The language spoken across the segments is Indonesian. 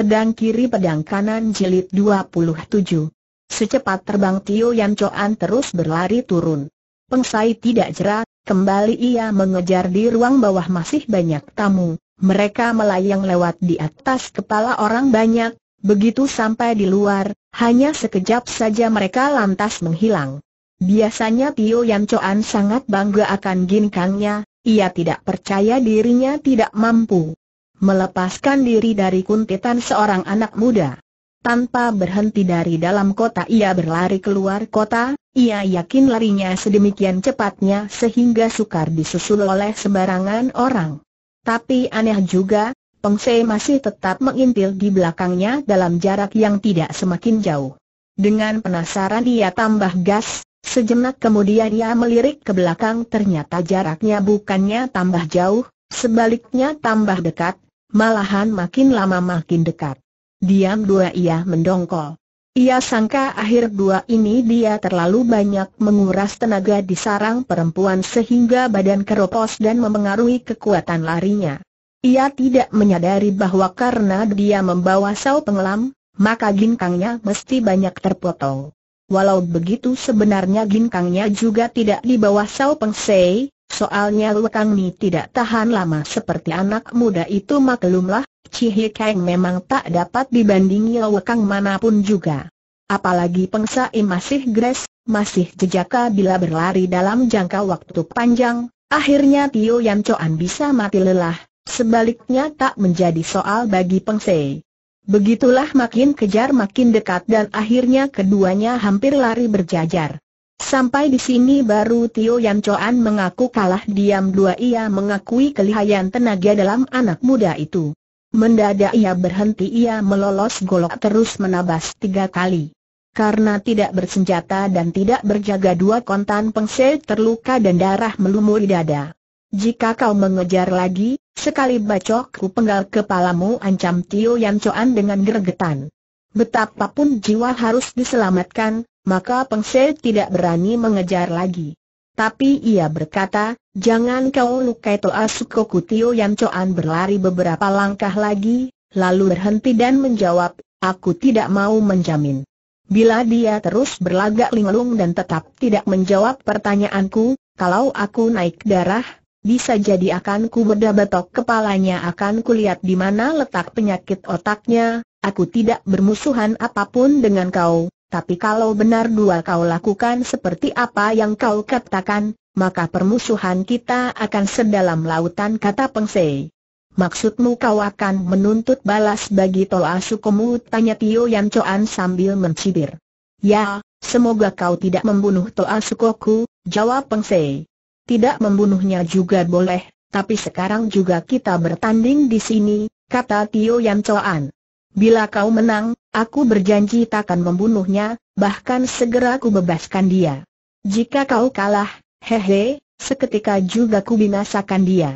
Pedang kiri pedang kanan jilid 27. Secepat terbang Tio Yan Choan terus berlari turun. Pengsai tidak jera, kembali ia mengejar di ruang bawah masih banyak tamu. Mereka melayang lewat di atas kepala orang banyak, begitu sampai di luar, hanya sekejap saja mereka lantas menghilang. Biasanya Tio Yan Choan sangat bangga akan ginkangnya, ia tidak percaya dirinya tidak mampu melepaskan diri dari kuntitan seorang anak muda. Tanpa berhenti dari dalam kota ia berlari keluar kota, ia yakin larinya sedemikian cepatnya sehingga sukar disusul oleh sembarangan orang. Tapi aneh juga, Pengse masih tetap mengintil di belakangnya dalam jarak yang tidak semakin jauh. Dengan penasaran ia tambah gas, sejenak kemudian ia melirik ke belakang ternyata jaraknya bukannya tambah jauh, sebaliknya tambah dekat, Malahan makin lama makin dekat. Diam dua ia mendongkol. Ia sangka akhir dua ini dia terlalu banyak menguras tenaga di sarang perempuan sehingga badan keropos dan memengaruhi kekuatan larinya. Ia tidak menyadari bahwa karena dia membawa saw pengelam, maka ginkangnya mesti banyak terpotong. Walau begitu sebenarnya ginkangnya juga tidak dibawa bawah saw pengsei, Soalnya Lu Kang Ni tidak tahan lama seperti anak muda itu maklumlah, Cihi Kang memang tak dapat dibandingi Lu manapun juga. Apalagi Pengsai masih gres, masih jejaka bila berlari dalam jangka waktu panjang, akhirnya Tio Yan Coan bisa mati lelah, sebaliknya tak menjadi soal bagi Pengsai. Begitulah makin kejar makin dekat dan akhirnya keduanya hampir lari berjajar. Sampai di sini baru Tio Yan Choan mengaku kalah diam dua ia mengakui kelihayan tenaga dalam anak muda itu. Mendadak ia berhenti ia melolos golok terus menabas tiga kali. Karena tidak bersenjata dan tidak berjaga dua kontan pengse terluka dan darah melumuri dada. Jika kau mengejar lagi, sekali bacok ku penggal kepalamu ancam Tio Yan Choan dengan gergetan. Betapapun jiwa harus diselamatkan, maka Se tidak berani mengejar lagi. Tapi ia berkata, jangan kau lukai Toa Sukoku Tio Yan Coan berlari beberapa langkah lagi, lalu berhenti dan menjawab, aku tidak mau menjamin. Bila dia terus berlagak linglung dan tetap tidak menjawab pertanyaanku, kalau aku naik darah, bisa jadi akan ku beda betok kepalanya akan kulihat di mana letak penyakit otaknya, aku tidak bermusuhan apapun dengan kau, tapi kalau benar dua kau lakukan seperti apa yang kau katakan, maka permusuhan kita akan sedalam lautan kata Pengsei. Maksudmu kau akan menuntut balas bagi Toa Sukomu? Tanya Tio Yan Choan sambil mencibir. Ya, semoga kau tidak membunuh Toa Sukoku, jawab Pengsei. Tidak membunuhnya juga boleh, tapi sekarang juga kita bertanding di sini, kata Tio Yan Choan. Bila kau menang, aku berjanji takkan membunuhnya, bahkan segera ku bebaskan dia. Jika kau kalah, hehe, seketika juga ku binasakan dia.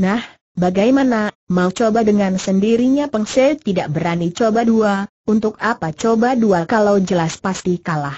Nah, bagaimana, mau coba dengan sendirinya Pengse tidak berani coba dua, untuk apa coba dua kalau jelas pasti kalah.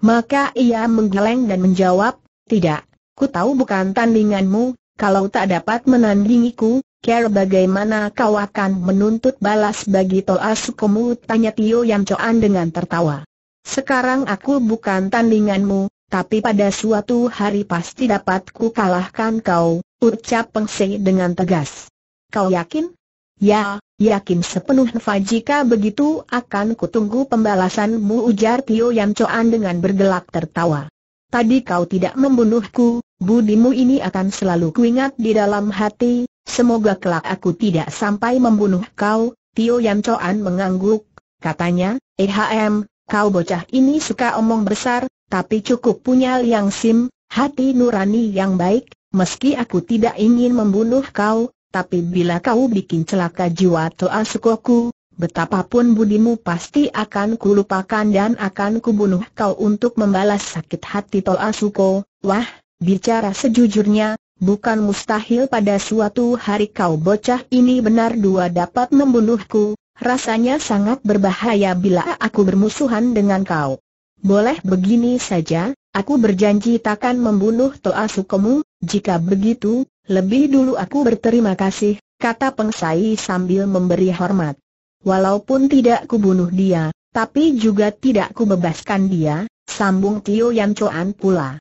Maka ia menggeleng dan menjawab, tidak, ku tahu bukan tandinganmu, kalau tak dapat menandingiku, Care bagaimana kau akan menuntut balas bagi Toa Sukomu? Tanya Tio Yam Choan dengan tertawa. Sekarang aku bukan tandinganmu, tapi pada suatu hari pasti dapat ku kalahkan kau, ucap Peng Se dengan tegas. Kau yakin? Ya, yakin sepenuh fajika begitu akan kutunggu pembalasanmu ujar Tio Yam Choan dengan bergelak tertawa. Tadi kau tidak membunuhku, budimu ini akan selalu kuingat di dalam hati, Semoga kelak aku tidak sampai membunuh kau, Tio Yan Choan mengangguk, katanya, Ehm, kau bocah ini suka omong besar, tapi cukup punya Liang Sim, hati nurani yang baik, meski aku tidak ingin membunuh kau, tapi bila kau bikin celaka jiwa Toa Sukoku, betapapun budimu pasti akan kulupakan dan akan kubunuh kau untuk membalas sakit hati Toa Suko, wah, bicara sejujurnya, Bukan mustahil pada suatu hari kau bocah ini benar dua dapat membunuhku, rasanya sangat berbahaya bila aku bermusuhan dengan kau. Boleh begini saja, aku berjanji takkan membunuh Toa Sukomu, jika begitu, lebih dulu aku berterima kasih, kata Pengsai sambil memberi hormat. Walaupun tidak kubunuh dia, tapi juga tidak kubebaskan dia, sambung Tio Yan Chuan pula.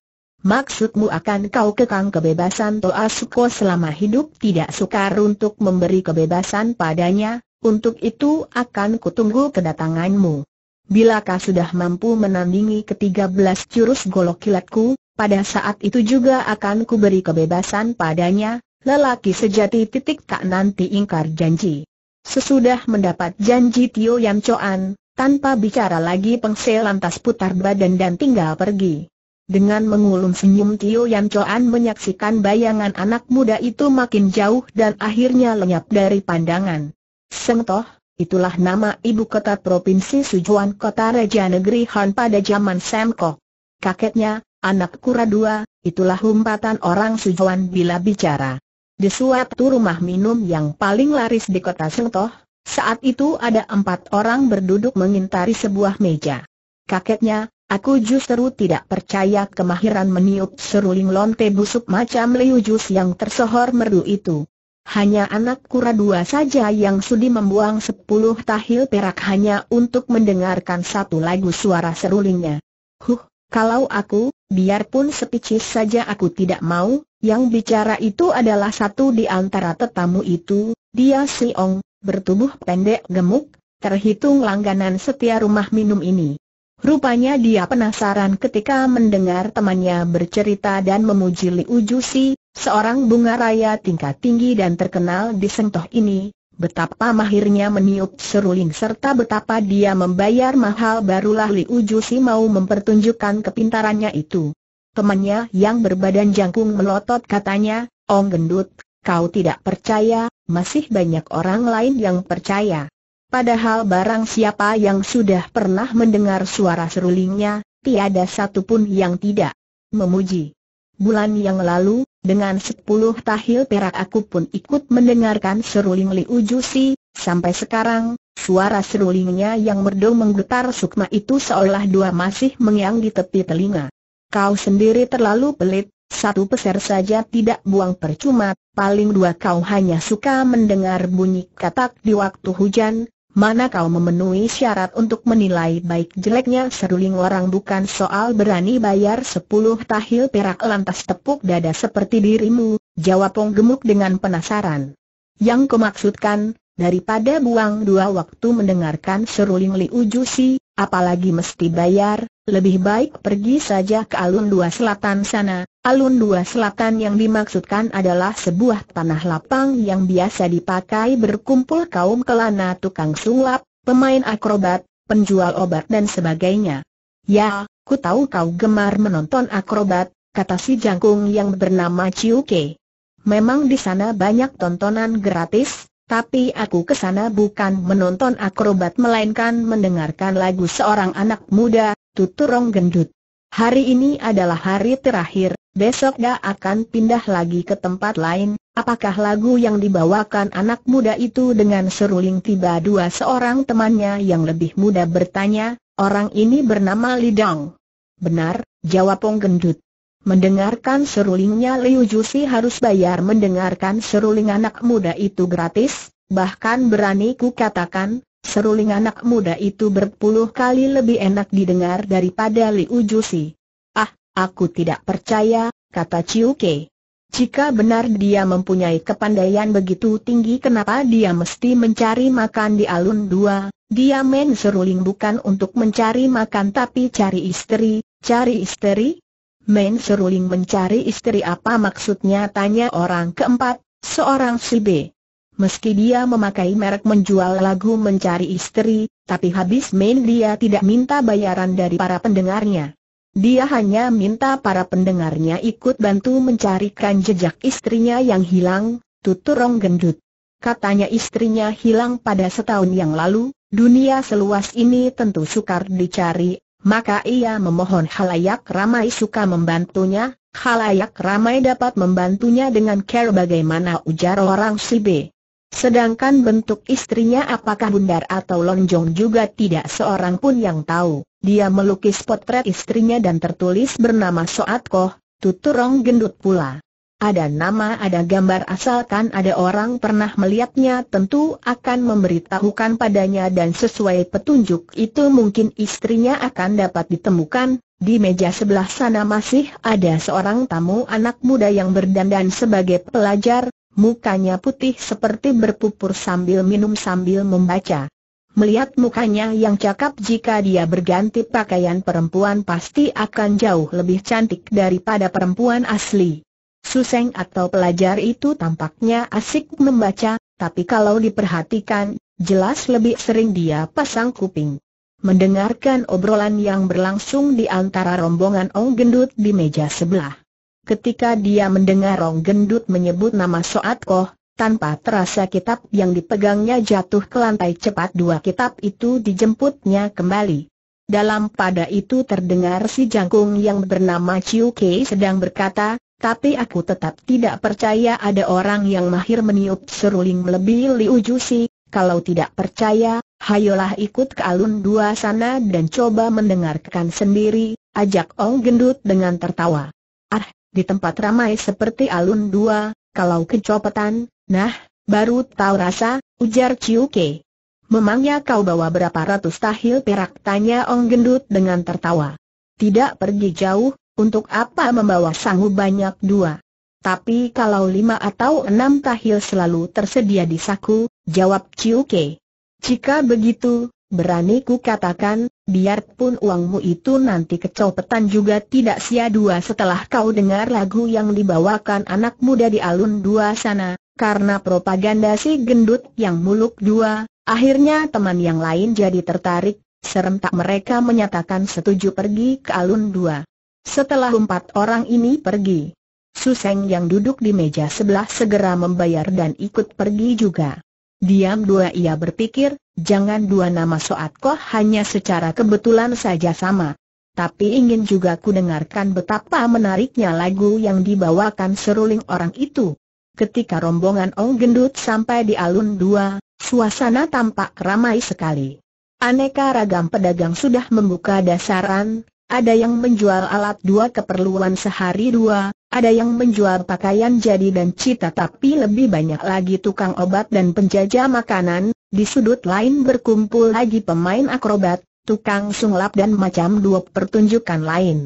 Maksudmu akan kau kekang kebebasan Toa Suko selama hidup tidak sukar untuk memberi kebebasan padanya, untuk itu akan kutunggu kedatanganmu. Bilakah sudah mampu menandingi ketiga belas jurus golok kilatku, pada saat itu juga akan kuberi kebebasan padanya, lelaki sejati titik tak nanti ingkar janji. Sesudah mendapat janji Tio Yan Choan, tanpa bicara lagi Pengsel lantas putar badan dan tinggal pergi. Dengan mengulum senyum Tio Yan Choan menyaksikan bayangan anak muda itu makin jauh dan akhirnya lenyap dari pandangan. Seng Toh, itulah nama ibu kota Provinsi Sujuan Kota Raja Negeri Han pada zaman Ko. Kakeknya, anak kura dua, itulah umpatan orang Sujuan bila bicara. Di suatu rumah minum yang paling laris di kota Seng Toh, saat itu ada empat orang berduduk mengintari sebuah meja. Kakeknya, Aku justru tidak percaya kemahiran meniup seruling lonte busuk macam Liu Jus yang tersohor merdu itu. Hanya anak kura dua saja yang sudi membuang sepuluh tahil perak hanya untuk mendengarkan satu lagu suara serulingnya. Huh, kalau aku, biarpun sepicis saja aku tidak mau, yang bicara itu adalah satu di antara tetamu itu, dia si Ong, bertubuh pendek gemuk, terhitung langganan setia rumah minum ini. Rupanya dia penasaran ketika mendengar temannya bercerita dan memuji Liu Si, seorang bunga raya tingkat tinggi dan terkenal di Sentoh ini, betapa mahirnya meniup seruling serta betapa dia membayar mahal barulah Liu Si mau mempertunjukkan kepintarannya itu. Temannya yang berbadan jangkung melotot katanya, Ong oh Gendut, kau tidak percaya, masih banyak orang lain yang percaya. Padahal barang siapa yang sudah pernah mendengar suara serulingnya, tiada satupun yang tidak memuji. Bulan yang lalu, dengan sepuluh tahil perak aku pun ikut mendengarkan seruling Liu sampai sekarang, suara serulingnya yang merdu menggetar sukma itu seolah dua masih mengiang di tepi telinga. Kau sendiri terlalu pelit, satu peser saja tidak buang percuma, paling dua kau hanya suka mendengar bunyi katak di waktu hujan, Mana kau memenuhi syarat untuk menilai baik jeleknya seruling orang bukan soal berani bayar sepuluh tahil perak lantas tepuk dada seperti dirimu, jawab Pong Gemuk dengan penasaran. Yang kemaksudkan, daripada buang dua waktu mendengarkan seruling Li si, Apalagi mesti bayar, lebih baik pergi saja ke Alun Dua Selatan sana. Alun Dua Selatan yang dimaksudkan adalah sebuah tanah lapang yang biasa dipakai berkumpul kaum kelana tukang sulap, pemain akrobat, penjual obat dan sebagainya. Ya, ku tahu kau gemar menonton akrobat, kata si jangkung yang bernama Ke. Memang di sana banyak tontonan gratis, tapi aku kesana bukan menonton akrobat melainkan mendengarkan lagu seorang anak muda, Tuturong Gendut. Hari ini adalah hari terakhir, besok dia akan pindah lagi ke tempat lain. Apakah lagu yang dibawakan anak muda itu dengan seruling tiba dua seorang temannya yang lebih muda bertanya, orang ini bernama Lidang. Benar, jawab Ong Gendut. Mendengarkan serulingnya Liu Jusi harus bayar mendengarkan seruling anak muda itu gratis, bahkan berani ku katakan, seruling anak muda itu berpuluh kali lebih enak didengar daripada Liu Jusi. Ah, aku tidak percaya, kata Chiu Ke. Jika benar dia mempunyai kepandaian begitu tinggi kenapa dia mesti mencari makan di alun dua, dia main seruling bukan untuk mencari makan tapi cari istri, cari istri, Main seruling mencari istri apa maksudnya tanya orang keempat, seorang si B. Meski dia memakai merek menjual lagu mencari istri, tapi habis main dia tidak minta bayaran dari para pendengarnya. Dia hanya minta para pendengarnya ikut bantu mencarikan jejak istrinya yang hilang, tuturong gendut. Katanya istrinya hilang pada setahun yang lalu, dunia seluas ini tentu sukar dicari, maka ia memohon halayak ramai suka membantunya, halayak ramai dapat membantunya dengan care bagaimana ujar orang si B. Sedangkan bentuk istrinya apakah bundar atau lonjong juga tidak seorang pun yang tahu. Dia melukis potret istrinya dan tertulis bernama Soat Koh, tuturong gendut pula. Ada nama ada gambar asalkan ada orang pernah melihatnya tentu akan memberitahukan padanya dan sesuai petunjuk itu mungkin istrinya akan dapat ditemukan. Di meja sebelah sana masih ada seorang tamu anak muda yang berdandan sebagai pelajar, mukanya putih seperti berpupur sambil minum sambil membaca. Melihat mukanya yang cakap jika dia berganti pakaian perempuan pasti akan jauh lebih cantik daripada perempuan asli. Suseng atau pelajar itu tampaknya asik membaca, tapi kalau diperhatikan, jelas lebih sering dia pasang kuping. Mendengarkan obrolan yang berlangsung di antara rombongan Ong Gendut di meja sebelah. Ketika dia mendengar Ong Gendut menyebut nama Soat Koh, tanpa terasa kitab yang dipegangnya jatuh ke lantai cepat dua kitab itu dijemputnya kembali. Dalam pada itu terdengar si jangkung yang bernama Chiu Kei sedang berkata, tapi aku tetap tidak percaya ada orang yang mahir meniup seruling melebihi Liujusi. Kalau tidak percaya, hayolah ikut ke alun dua sana dan coba mendengarkan sendiri, ajak Ong Gendut dengan tertawa. Ah, di tempat ramai seperti alun dua, kalau kecopetan, nah, baru tahu rasa, ujar Ciuke. Memangnya kau bawa berapa ratus tahil perak? Tanya Ong Gendut dengan tertawa. Tidak pergi jauh, untuk apa membawa sangu banyak dua? Tapi kalau lima atau enam tahil selalu tersedia di saku, jawab Chiu Ke. Jika begitu, berani ku katakan, biarpun uangmu itu nanti kecopetan juga tidak sia dua setelah kau dengar lagu yang dibawakan anak muda di alun dua sana, karena propaganda si gendut yang muluk dua, akhirnya teman yang lain jadi tertarik, serentak mereka menyatakan setuju pergi ke alun dua. Setelah empat orang ini pergi, Suseng yang duduk di meja sebelah segera membayar dan ikut pergi juga. Diam dua ia berpikir, jangan dua nama Soat Koh hanya secara kebetulan saja sama. Tapi ingin juga ku dengarkan betapa menariknya lagu yang dibawakan seruling orang itu. Ketika rombongan Ong Gendut sampai di alun dua, suasana tampak ramai sekali. Aneka ragam pedagang sudah membuka dasaran, ada yang menjual alat dua keperluan sehari dua, ada yang menjual pakaian jadi dan cita tapi lebih banyak lagi tukang obat dan penjaja makanan, di sudut lain berkumpul lagi pemain akrobat, tukang sunglap dan macam dua pertunjukan lain.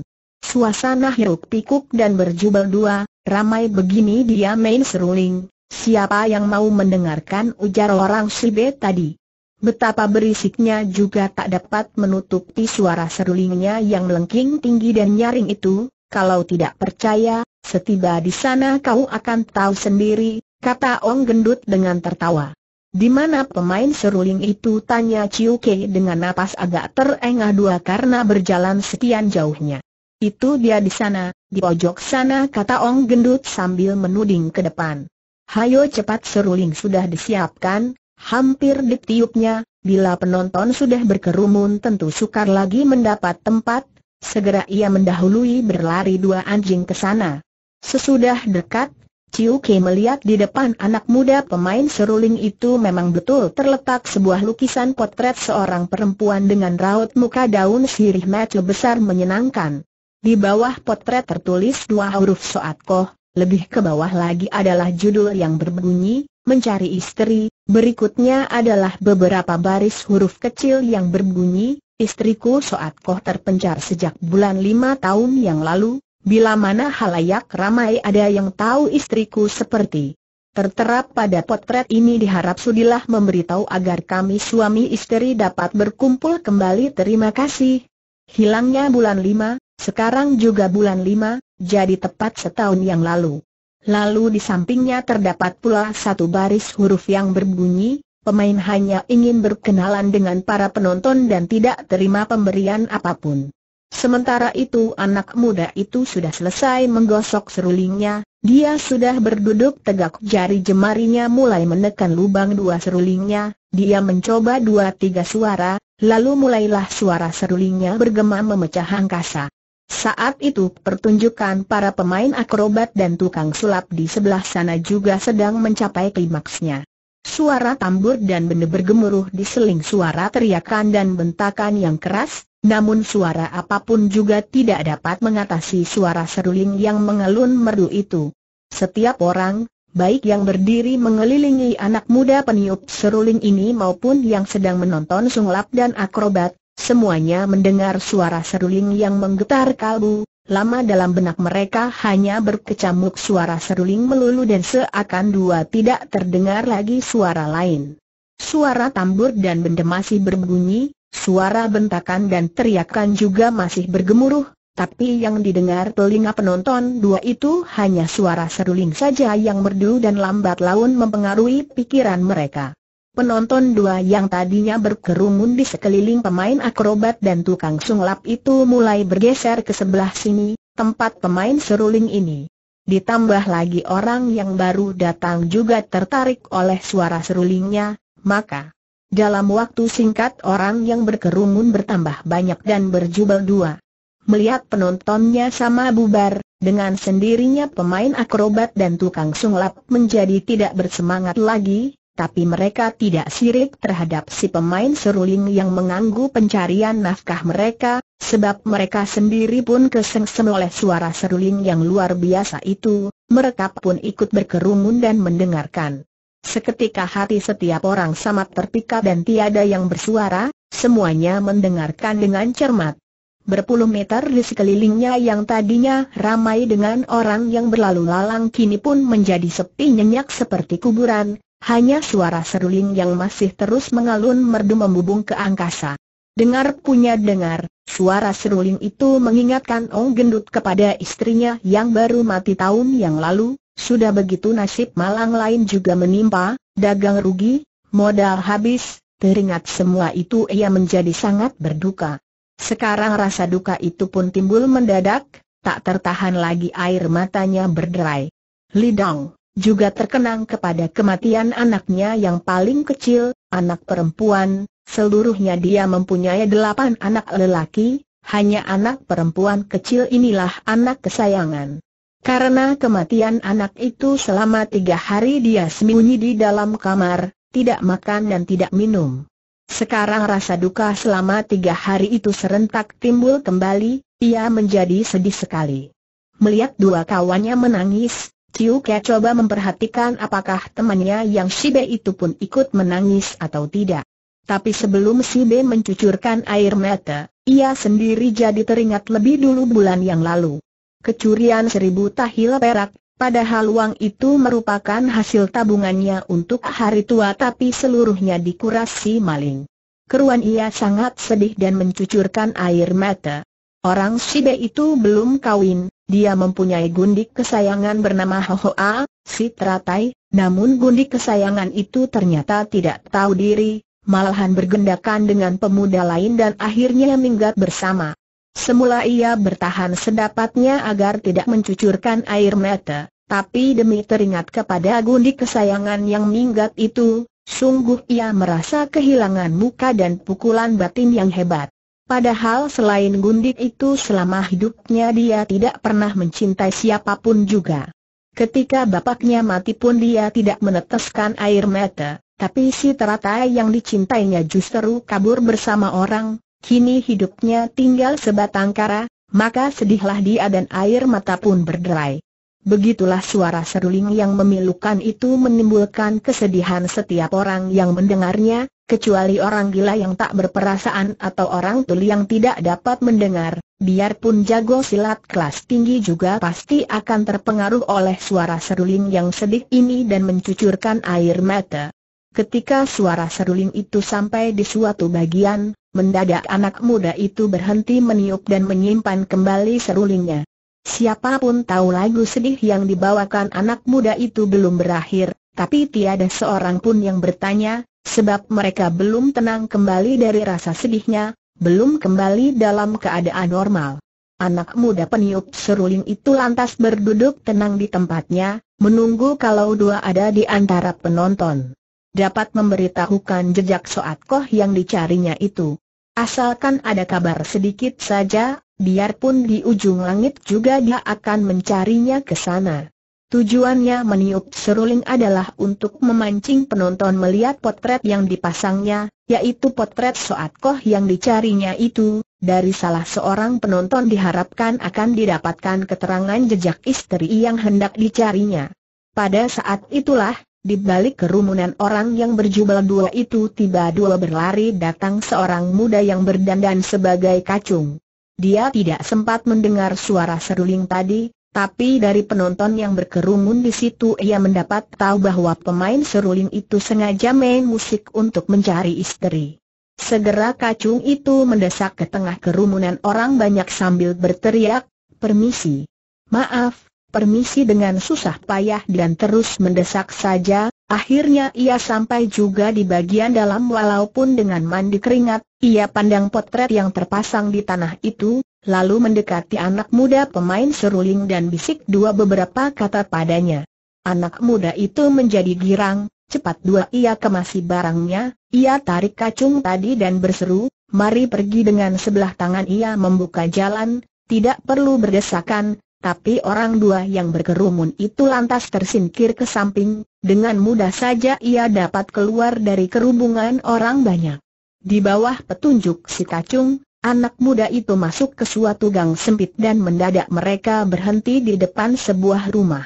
Suasana hiruk pikuk dan berjubel dua, ramai begini dia main seruling, siapa yang mau mendengarkan ujar orang si B tadi. Betapa berisiknya juga tak dapat menutupi suara serulingnya yang melengking tinggi dan nyaring itu, kalau tidak percaya, setiba di sana kau akan tahu sendiri, kata Ong Gendut dengan tertawa. Di mana pemain seruling itu tanya Chiu Kei dengan napas agak terengah dua karena berjalan sekian jauhnya. Itu dia di sana, di pojok sana kata Ong Gendut sambil menuding ke depan. Hayo cepat seruling sudah disiapkan, hampir ditiupnya, bila penonton sudah berkerumun tentu sukar lagi mendapat tempat, segera ia mendahului berlari dua anjing ke sana. Sesudah dekat, Chiu Kei melihat di depan anak muda pemain seruling itu memang betul terletak sebuah lukisan potret seorang perempuan dengan raut muka daun sirih mata besar menyenangkan. Di bawah potret tertulis dua huruf soat koh, lebih ke bawah lagi adalah judul yang berbunyi, mencari istri, berikutnya adalah beberapa baris huruf kecil yang berbunyi, istriku Soat Koh terpencar sejak bulan lima tahun yang lalu, bila mana halayak ramai ada yang tahu istriku seperti. Tertera pada potret ini diharap sudilah memberitahu agar kami suami istri dapat berkumpul kembali terima kasih. Hilangnya bulan lima, sekarang juga bulan lima, jadi tepat setahun yang lalu. Lalu di sampingnya terdapat pula satu baris huruf yang berbunyi, pemain hanya ingin berkenalan dengan para penonton dan tidak terima pemberian apapun. Sementara itu anak muda itu sudah selesai menggosok serulingnya, dia sudah berduduk tegak jari jemarinya mulai menekan lubang dua serulingnya, dia mencoba dua tiga suara, lalu mulailah suara serulingnya bergema memecah angkasa. Saat itu pertunjukan para pemain akrobat dan tukang sulap di sebelah sana juga sedang mencapai klimaksnya. Suara tambur dan benda bergemuruh diseling suara teriakan dan bentakan yang keras, namun suara apapun juga tidak dapat mengatasi suara seruling yang mengelun merdu itu. Setiap orang, baik yang berdiri mengelilingi anak muda peniup seruling ini maupun yang sedang menonton sunglap dan akrobat, Semuanya mendengar suara seruling yang menggetar kalbu, lama dalam benak mereka hanya berkecamuk suara seruling melulu dan seakan dua tidak terdengar lagi suara lain. Suara tambur dan benda masih berbunyi, suara bentakan dan teriakan juga masih bergemuruh, tapi yang didengar telinga penonton dua itu hanya suara seruling saja yang merdu dan lambat laun mempengaruhi pikiran mereka. Penonton dua yang tadinya berkerumun di sekeliling pemain akrobat dan tukang sunglap itu mulai bergeser ke sebelah sini, tempat pemain seruling ini. Ditambah lagi orang yang baru datang juga tertarik oleh suara serulingnya, maka dalam waktu singkat orang yang berkerumun bertambah banyak dan berjubel dua. Melihat penontonnya sama bubar, dengan sendirinya pemain akrobat dan tukang sunglap menjadi tidak bersemangat lagi, tapi mereka tidak sirik terhadap si pemain seruling yang mengganggu pencarian nafkah mereka, sebab mereka sendiri pun kesengsem oleh suara seruling yang luar biasa itu, mereka pun ikut berkerumun dan mendengarkan. Seketika hati setiap orang sama terpikat dan tiada yang bersuara, semuanya mendengarkan dengan cermat. Berpuluh meter di sekelilingnya yang tadinya ramai dengan orang yang berlalu lalang kini pun menjadi sepi nyenyak seperti kuburan, hanya suara seruling yang masih terus mengalun merdu membubung ke angkasa. Dengar punya dengar, suara seruling itu mengingatkan Ong Gendut kepada istrinya yang baru mati tahun yang lalu, sudah begitu nasib malang lain juga menimpa, dagang rugi, modal habis, teringat semua itu ia menjadi sangat berduka. Sekarang rasa duka itu pun timbul mendadak, tak tertahan lagi air matanya berderai. Lidong juga terkenang kepada kematian anaknya yang paling kecil, anak perempuan, seluruhnya dia mempunyai delapan anak lelaki, hanya anak perempuan kecil inilah anak kesayangan. Karena kematian anak itu selama tiga hari dia sembunyi di dalam kamar, tidak makan dan tidak minum. Sekarang rasa duka selama tiga hari itu serentak timbul kembali, ia menjadi sedih sekali. Melihat dua kawannya menangis, Tiu Ke ya, coba memperhatikan apakah temannya yang Shibe itu pun ikut menangis atau tidak. Tapi sebelum Si B mencucurkan air mata, ia sendiri jadi teringat lebih dulu bulan yang lalu. Kecurian seribu tahil perak, padahal uang itu merupakan hasil tabungannya untuk hari tua tapi seluruhnya dikuras si maling. Keruan ia sangat sedih dan mencucurkan air mata. Orang Shibe itu belum kawin, dia mempunyai gundik kesayangan bernama Ho Ho A, si teratai, namun gundik kesayangan itu ternyata tidak tahu diri, malahan bergendakan dengan pemuda lain dan akhirnya minggat bersama. Semula ia bertahan sedapatnya agar tidak mencucurkan air mata, tapi demi teringat kepada gundik kesayangan yang minggat itu, sungguh ia merasa kehilangan muka dan pukulan batin yang hebat. Padahal selain Gundik itu selama hidupnya dia tidak pernah mencintai siapapun juga. Ketika bapaknya mati pun dia tidak meneteskan air mata, tapi si teratai yang dicintainya justru kabur bersama orang, kini hidupnya tinggal sebatang kara, maka sedihlah dia dan air mata pun berderai. Begitulah suara seruling yang memilukan itu menimbulkan kesedihan setiap orang yang mendengarnya, kecuali orang gila yang tak berperasaan atau orang tuli yang tidak dapat mendengar. Biarpun jago silat kelas tinggi juga pasti akan terpengaruh oleh suara seruling yang sedih ini dan mencucurkan air mata. Ketika suara seruling itu sampai di suatu bagian, mendadak anak muda itu berhenti meniup dan menyimpan kembali serulingnya. Siapapun tahu lagu sedih yang dibawakan anak muda itu belum berakhir, tapi tiada seorang pun yang bertanya, sebab mereka belum tenang kembali dari rasa sedihnya, belum kembali dalam keadaan normal. Anak muda peniup seruling itu lantas berduduk tenang di tempatnya, menunggu kalau dua ada di antara penonton. Dapat memberitahukan jejak Soat Koh yang dicarinya itu. Asalkan ada kabar sedikit saja, biarpun di ujung langit juga dia akan mencarinya ke sana. Tujuannya meniup seruling adalah untuk memancing penonton melihat potret yang dipasangnya, yaitu potret Soat Koh yang dicarinya itu, dari salah seorang penonton diharapkan akan didapatkan keterangan jejak istri yang hendak dicarinya. Pada saat itulah, di balik kerumunan orang yang berjubel dua itu tiba dua berlari datang seorang muda yang berdandan sebagai kacung. Dia tidak sempat mendengar suara seruling tadi, tapi dari penonton yang berkerumun di situ ia mendapat tahu bahwa pemain seruling itu sengaja main musik untuk mencari istri. Segera kacung itu mendesak ke tengah kerumunan orang banyak sambil berteriak, permisi. Maaf, permisi dengan susah payah dan terus mendesak saja, Akhirnya ia sampai juga di bagian dalam walaupun dengan mandi keringat, ia pandang potret yang terpasang di tanah itu, lalu mendekati anak muda pemain seruling dan bisik dua beberapa kata padanya. Anak muda itu menjadi girang, cepat dua ia kemasi barangnya, ia tarik kacung tadi dan berseru, mari pergi dengan sebelah tangan ia membuka jalan, tidak perlu berdesakan, tapi orang dua yang berkerumun itu lantas tersingkir ke samping, dengan mudah saja ia dapat keluar dari kerubungan orang banyak. Di bawah petunjuk si kacung, anak muda itu masuk ke suatu gang sempit dan mendadak mereka berhenti di depan sebuah rumah.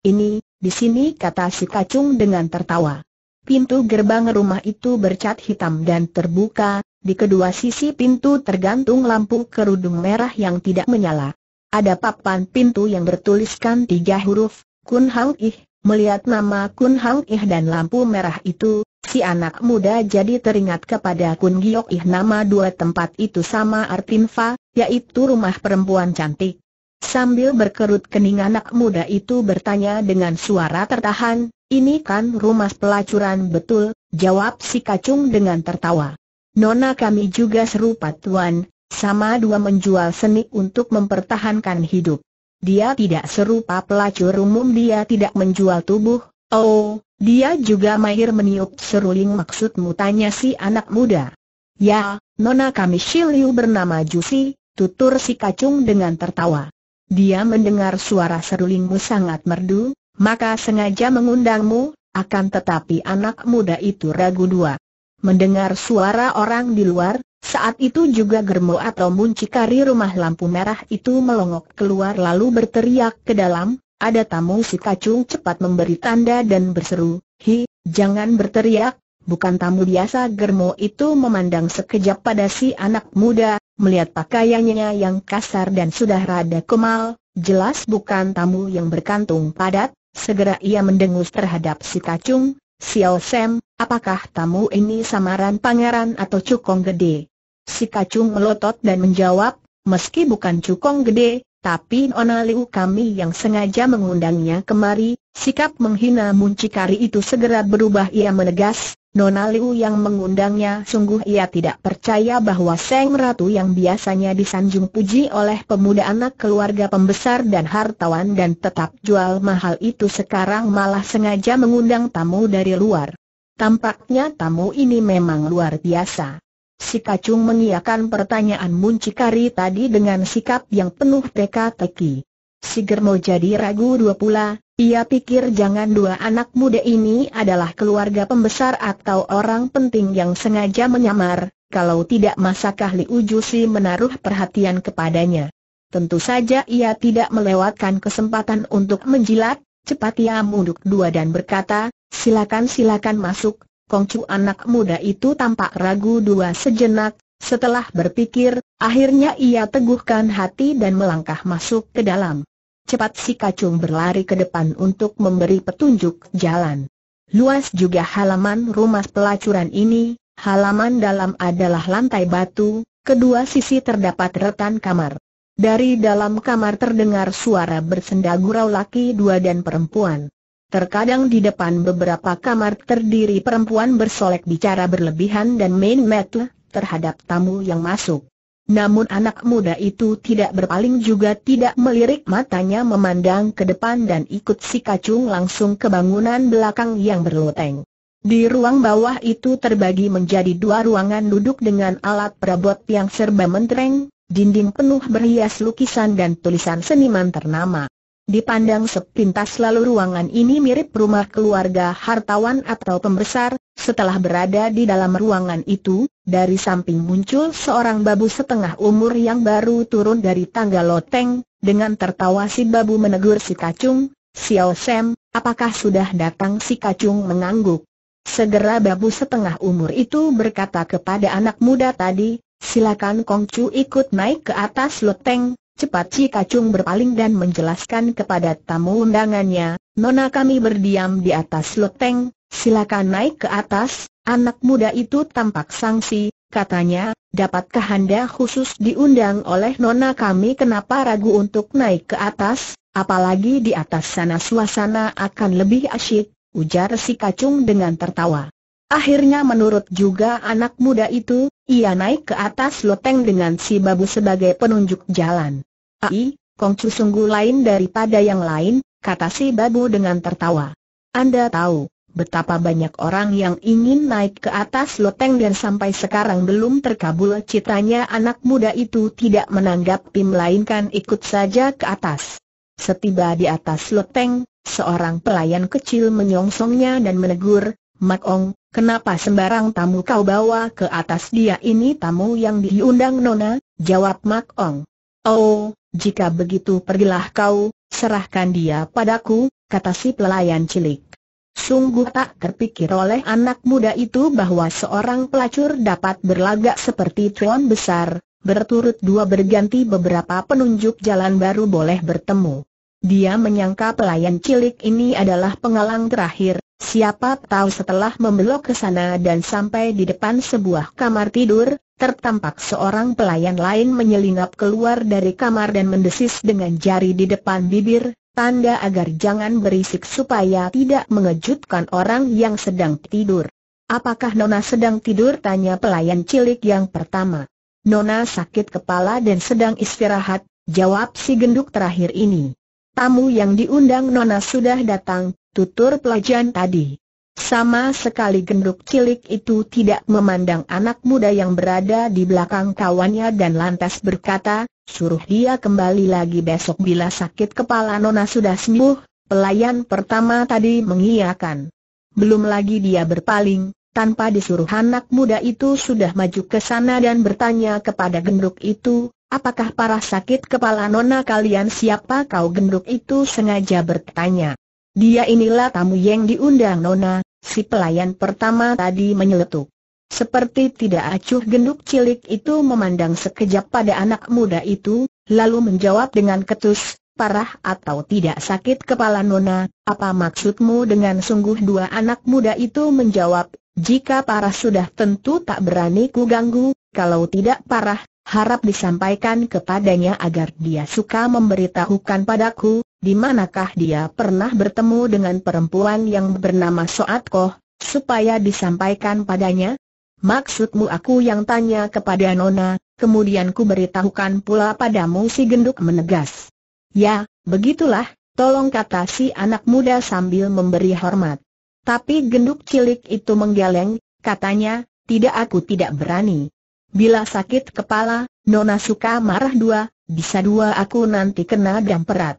Ini, di sini kata si kacung dengan tertawa. Pintu gerbang rumah itu bercat hitam dan terbuka, di kedua sisi pintu tergantung lampu kerudung merah yang tidak menyala. Ada papan pintu yang bertuliskan tiga huruf, Kun Hang Ih. Melihat nama Kun Hang Ih dan lampu merah itu, si anak muda jadi teringat kepada Kun Giok Ih nama dua tempat itu sama Artinfa, yaitu rumah perempuan cantik. Sambil berkerut kening anak muda itu bertanya dengan suara tertahan, ini kan rumah pelacuran betul, jawab si kacung dengan tertawa. Nona kami juga serupa tuan, sama dua menjual seni untuk mempertahankan hidup. Dia tidak serupa pelacur umum dia tidak menjual tubuh, oh, dia juga mahir meniup seruling maksudmu tanya si anak muda. Ya, nona kami Shiliu bernama Jusi, tutur si kacung dengan tertawa. Dia mendengar suara serulingmu sangat merdu, maka sengaja mengundangmu, akan tetapi anak muda itu ragu dua. Mendengar suara orang di luar, saat itu juga germo atau muncikari rumah lampu merah itu melongok keluar lalu berteriak ke dalam, ada tamu si kacung cepat memberi tanda dan berseru, Hi, jangan berteriak, bukan tamu biasa germo itu memandang sekejap pada si anak muda, melihat pakaiannya yang kasar dan sudah rada kemal, jelas bukan tamu yang berkantung padat, segera ia mendengus terhadap si kacung, Xiao Sam, apakah tamu ini samaran pangeran atau cukong gede? Si kacung melotot dan menjawab, meski bukan cukong gede, tapi Nona Liu kami yang sengaja mengundangnya kemari, sikap menghina muncikari itu segera berubah ia menegas, Nona Liu yang mengundangnya sungguh ia tidak percaya bahwa Seng Ratu yang biasanya disanjung puji oleh pemuda anak keluarga pembesar dan hartawan dan tetap jual mahal itu sekarang malah sengaja mengundang tamu dari luar. Tampaknya tamu ini memang luar biasa. Si kacung mengiakan pertanyaan muncikari tadi dengan sikap yang penuh teka-teki. Si Germo jadi ragu dua pula, ia pikir jangan dua anak muda ini adalah keluarga pembesar atau orang penting yang sengaja menyamar, kalau tidak masakah Liu ujusi menaruh perhatian kepadanya. Tentu saja ia tidak melewatkan kesempatan untuk menjilat, cepat ia munduk dua dan berkata, silakan silakan masuk, Kongcu anak muda itu tampak ragu dua sejenak, setelah berpikir, akhirnya ia teguhkan hati dan melangkah masuk ke dalam. Cepat si kacung berlari ke depan untuk memberi petunjuk jalan. Luas juga halaman rumah pelacuran ini, halaman dalam adalah lantai batu, kedua sisi terdapat retan kamar. Dari dalam kamar terdengar suara bersenda gurau laki dua dan perempuan. Terkadang di depan beberapa kamar terdiri perempuan bersolek bicara berlebihan dan main metle terhadap tamu yang masuk. Namun anak muda itu tidak berpaling juga tidak melirik matanya memandang ke depan dan ikut si kacung langsung ke bangunan belakang yang berloteng. Di ruang bawah itu terbagi menjadi dua ruangan duduk dengan alat perabot yang serba mentereng, dinding penuh berhias lukisan dan tulisan seniman ternama. Dipandang sepintas lalu ruangan ini mirip rumah keluarga hartawan atau pembesar, setelah berada di dalam ruangan itu, dari samping muncul seorang babu setengah umur yang baru turun dari tangga loteng, dengan tertawa si babu menegur si kacung, Xiao Sam, apakah sudah datang si kacung mengangguk. Segera babu setengah umur itu berkata kepada anak muda tadi, silakan Kongcu ikut naik ke atas loteng, Cepat Ci Kacung berpaling dan menjelaskan kepada tamu undangannya, Nona kami berdiam di atas loteng, silakan naik ke atas, anak muda itu tampak sangsi, katanya, dapatkah Anda khusus diundang oleh Nona kami kenapa ragu untuk naik ke atas, apalagi di atas sana suasana akan lebih asyik, ujar si Kacung dengan tertawa. Akhirnya menurut juga anak muda itu, ia naik ke atas loteng dengan si babu sebagai penunjuk jalan. Ai, Kongcu sungguh lain daripada yang lain, kata si babu dengan tertawa. Anda tahu, betapa banyak orang yang ingin naik ke atas loteng dan sampai sekarang belum terkabul citanya anak muda itu tidak menanggapi melainkan ikut saja ke atas. Setiba di atas loteng, seorang pelayan kecil menyongsongnya dan menegur, Mak Ong, Kenapa sembarang tamu kau bawa ke atas dia ini tamu yang diundang Nona? Jawab Mak Ong. Oh, jika begitu pergilah kau, serahkan dia padaku, kata si pelayan cilik. Sungguh tak terpikir oleh anak muda itu bahwa seorang pelacur dapat berlagak seperti tuan besar, berturut dua berganti beberapa penunjuk jalan baru boleh bertemu. Dia menyangka pelayan cilik ini adalah pengalang terakhir, siapa tahu setelah membelok ke sana dan sampai di depan sebuah kamar tidur, tertampak seorang pelayan lain menyelinap keluar dari kamar dan mendesis dengan jari di depan bibir, tanda agar jangan berisik supaya tidak mengejutkan orang yang sedang tidur. Apakah Nona sedang tidur? Tanya pelayan cilik yang pertama. Nona sakit kepala dan sedang istirahat, jawab si genduk terakhir ini. Tamu yang diundang Nona sudah datang, tutur pelajaran tadi. Sama sekali genduk cilik itu tidak memandang anak muda yang berada di belakang kawannya dan lantas berkata, suruh dia kembali lagi besok bila sakit kepala Nona sudah sembuh, pelayan pertama tadi mengiyakan. Belum lagi dia berpaling, tanpa disuruh anak muda itu sudah maju ke sana dan bertanya kepada genduk itu, Apakah para sakit kepala nona kalian siapa kau genduk itu sengaja bertanya. Dia inilah tamu yang diundang nona, si pelayan pertama tadi menyeletuk. Seperti tidak acuh genduk cilik itu memandang sekejap pada anak muda itu, lalu menjawab dengan ketus, parah atau tidak sakit kepala nona, apa maksudmu dengan sungguh dua anak muda itu menjawab, jika parah sudah tentu tak berani ku ganggu, kalau tidak parah, harap disampaikan kepadanya agar dia suka memberitahukan padaku, di manakah dia pernah bertemu dengan perempuan yang bernama Soat Koh, supaya disampaikan padanya? Maksudmu aku yang tanya kepada Nona, kemudian ku beritahukan pula padamu si genduk menegas. Ya, begitulah, tolong kata si anak muda sambil memberi hormat. Tapi genduk cilik itu menggeleng, katanya, tidak aku tidak berani. Bila sakit kepala, Nona suka marah dua, bisa dua aku nanti kena damperat.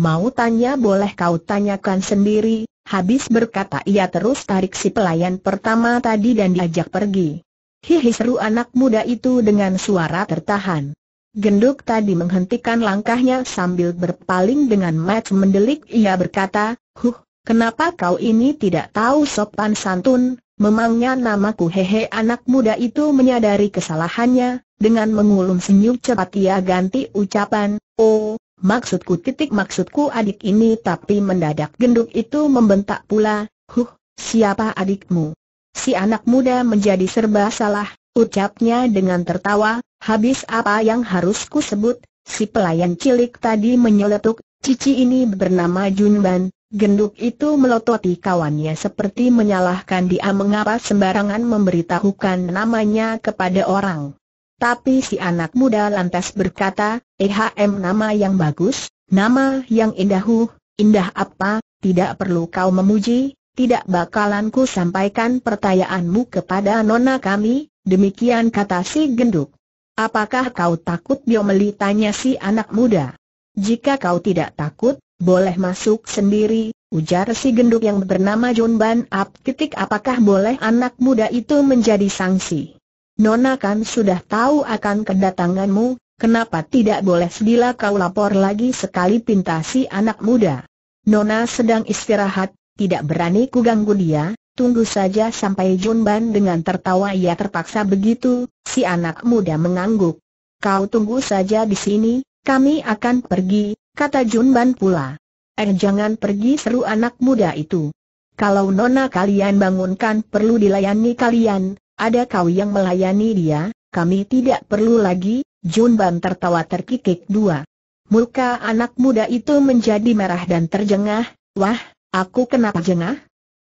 Mau tanya boleh kau tanyakan sendiri, habis berkata ia terus tarik si pelayan pertama tadi dan diajak pergi. Hihi seru anak muda itu dengan suara tertahan. Genduk tadi menghentikan langkahnya sambil berpaling dengan mat mendelik ia berkata, Huh, kenapa kau ini tidak tahu sopan santun, Memangnya namaku hehe anak muda itu menyadari kesalahannya, dengan mengulum senyum cepat ia ganti ucapan, oh, maksudku titik maksudku adik ini tapi mendadak genduk itu membentak pula, huh, siapa adikmu? Si anak muda menjadi serba salah, ucapnya dengan tertawa, habis apa yang harus ku sebut, si pelayan cilik tadi menyeletuk, cici ini bernama Junban, Genduk itu melototi kawannya seperti menyalahkan dia mengapa sembarangan memberitahukan namanya kepada orang. Tapi si anak muda lantas berkata, EHM nama yang bagus, nama yang indah huh, indah apa, tidak perlu kau memuji, tidak bakalan ku sampaikan pertanyaanmu kepada nona kami, demikian kata si genduk. Apakah kau takut dia melitanya si anak muda? Jika kau tidak takut, boleh masuk sendiri, ujar si genduk yang bernama John Ban Up. Titik apakah boleh anak muda itu menjadi sanksi? Nona kan sudah tahu akan kedatanganmu, kenapa tidak boleh bila kau lapor lagi sekali pintasi anak muda? Nona sedang istirahat, tidak berani kuganggu dia, Tunggu saja sampai John Ban dengan tertawa ia terpaksa begitu, si anak muda mengangguk. Kau tunggu saja di sini, kami akan pergi, kata Junban pula. Eh jangan pergi seru anak muda itu. Kalau nona kalian bangunkan perlu dilayani kalian, ada kau yang melayani dia, kami tidak perlu lagi, Junban tertawa terkikik dua. Muka anak muda itu menjadi merah dan terjengah, wah, aku kenapa jengah?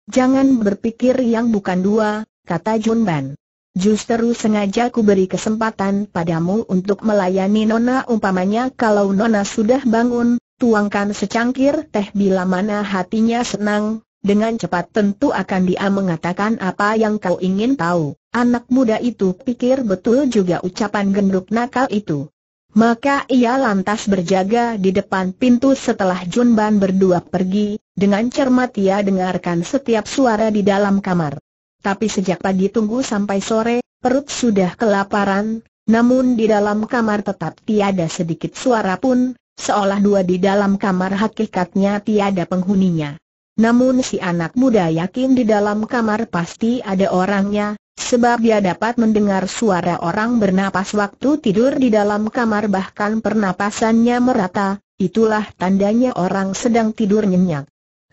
Jangan berpikir yang bukan dua, kata Junban. Justru sengaja ku beri kesempatan padamu untuk melayani Nona umpamanya kalau Nona sudah bangun, tuangkan secangkir teh bila mana hatinya senang, dengan cepat tentu akan dia mengatakan apa yang kau ingin tahu. Anak muda itu pikir betul juga ucapan genduk nakal itu. Maka ia lantas berjaga di depan pintu setelah Junban berdua pergi, dengan cermat ia dengarkan setiap suara di dalam kamar tapi sejak pagi tunggu sampai sore, perut sudah kelaparan, namun di dalam kamar tetap tiada sedikit suara pun, seolah dua di dalam kamar hakikatnya tiada penghuninya. Namun si anak muda yakin di dalam kamar pasti ada orangnya, sebab dia dapat mendengar suara orang bernapas waktu tidur di dalam kamar bahkan pernapasannya merata, itulah tandanya orang sedang tidur nyenyak.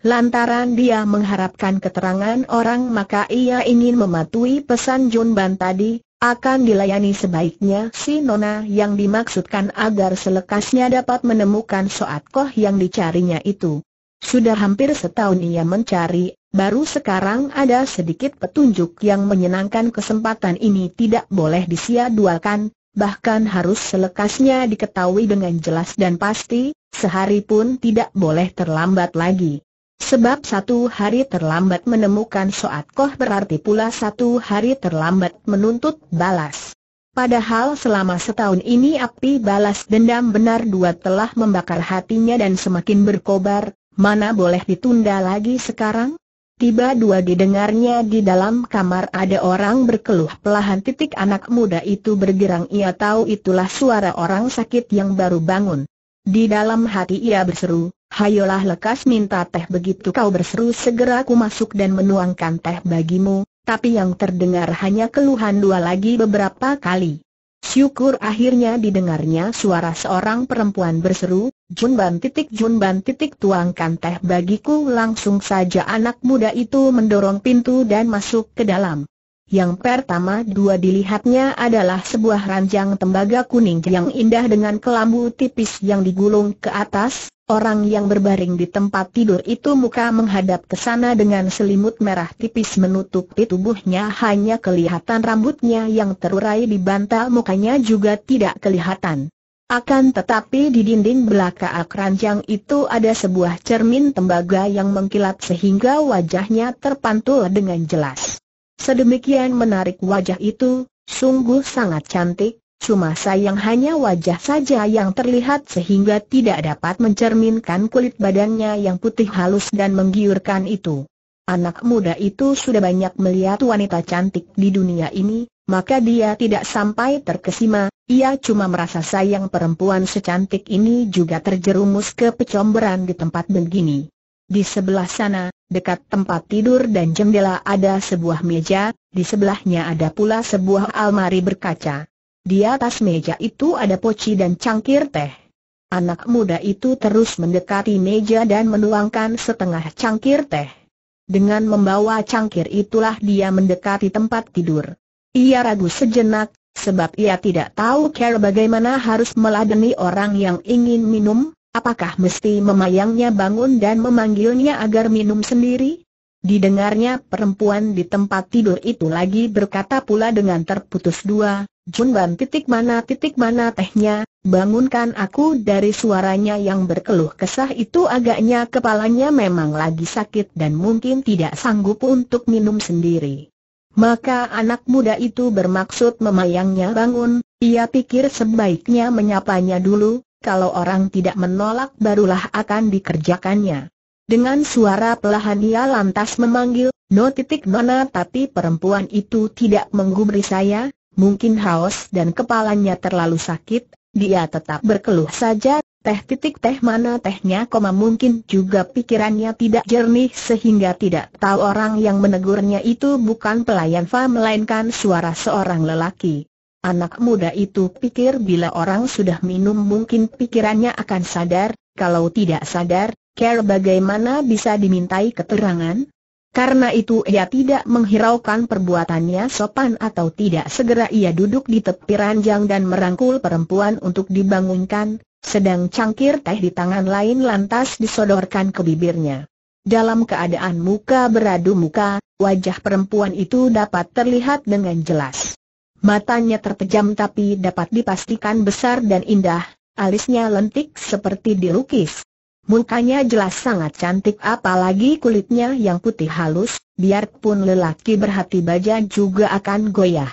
Lantaran dia mengharapkan keterangan orang maka ia ingin mematuhi pesan Junban tadi, akan dilayani sebaiknya si Nona yang dimaksudkan agar selekasnya dapat menemukan Soat Koh yang dicarinya itu. Sudah hampir setahun ia mencari, baru sekarang ada sedikit petunjuk yang menyenangkan kesempatan ini tidak boleh disia-duakan, bahkan harus selekasnya diketahui dengan jelas dan pasti, sehari pun tidak boleh terlambat lagi. Sebab satu hari terlambat menemukan Soat Koh berarti pula satu hari terlambat menuntut balas. Padahal selama setahun ini api balas dendam benar dua telah membakar hatinya dan semakin berkobar, mana boleh ditunda lagi sekarang? Tiba dua didengarnya di dalam kamar ada orang berkeluh pelahan titik anak muda itu bergerang ia tahu itulah suara orang sakit yang baru bangun. Di dalam hati ia berseru, hayolah lekas minta teh begitu kau berseru segera ku masuk dan menuangkan teh bagimu, tapi yang terdengar hanya keluhan dua lagi beberapa kali. Syukur akhirnya didengarnya suara seorang perempuan berseru, Junban titik Junban titik tuangkan teh bagiku langsung saja anak muda itu mendorong pintu dan masuk ke dalam. Yang pertama dua dilihatnya adalah sebuah ranjang tembaga kuning yang indah dengan kelambu tipis yang digulung ke atas, orang yang berbaring di tempat tidur itu muka menghadap ke sana dengan selimut merah tipis menutupi tubuhnya hanya kelihatan rambutnya yang terurai di bantal mukanya juga tidak kelihatan. Akan tetapi di dinding belakang ranjang itu ada sebuah cermin tembaga yang mengkilat sehingga wajahnya terpantul dengan jelas. Sedemikian menarik wajah itu, sungguh sangat cantik, cuma sayang hanya wajah saja yang terlihat sehingga tidak dapat mencerminkan kulit badannya yang putih halus dan menggiurkan itu. Anak muda itu sudah banyak melihat wanita cantik di dunia ini, maka dia tidak sampai terkesima, ia cuma merasa sayang perempuan secantik ini juga terjerumus ke pecomberan di tempat begini. Di sebelah sana, dekat tempat tidur dan jendela ada sebuah meja, di sebelahnya ada pula sebuah almari berkaca. Di atas meja itu ada poci dan cangkir teh. Anak muda itu terus mendekati meja dan menuangkan setengah cangkir teh. Dengan membawa cangkir itulah dia mendekati tempat tidur. Ia ragu sejenak, sebab ia tidak tahu cara bagaimana harus meladeni orang yang ingin minum, Apakah mesti memayangnya bangun dan memanggilnya agar minum sendiri? Didengarnya perempuan di tempat tidur itu lagi berkata pula dengan terputus dua, Junban titik mana titik mana tehnya, bangunkan aku dari suaranya yang berkeluh kesah itu agaknya kepalanya memang lagi sakit dan mungkin tidak sanggup untuk minum sendiri. Maka anak muda itu bermaksud memayangnya bangun, ia pikir sebaiknya menyapanya dulu, kalau orang tidak menolak barulah akan dikerjakannya. Dengan suara pelahan ia lantas memanggil, No titik nona tapi perempuan itu tidak menggubri saya, mungkin haus dan kepalanya terlalu sakit, dia tetap berkeluh saja, teh titik teh mana tehnya koma mungkin juga pikirannya tidak jernih sehingga tidak tahu orang yang menegurnya itu bukan pelayan Fa melainkan suara seorang lelaki. Anak muda itu pikir bila orang sudah minum mungkin pikirannya akan sadar, kalau tidak sadar, Care bagaimana bisa dimintai keterangan? Karena itu ia tidak menghiraukan perbuatannya sopan atau tidak segera ia duduk di tepi ranjang dan merangkul perempuan untuk dibangunkan, sedang cangkir teh di tangan lain lantas disodorkan ke bibirnya. Dalam keadaan muka beradu muka, wajah perempuan itu dapat terlihat dengan jelas. Matanya terpejam tapi dapat dipastikan besar dan indah, alisnya lentik seperti dilukis. Mukanya jelas sangat cantik apalagi kulitnya yang putih halus, biarpun lelaki berhati baja juga akan goyah.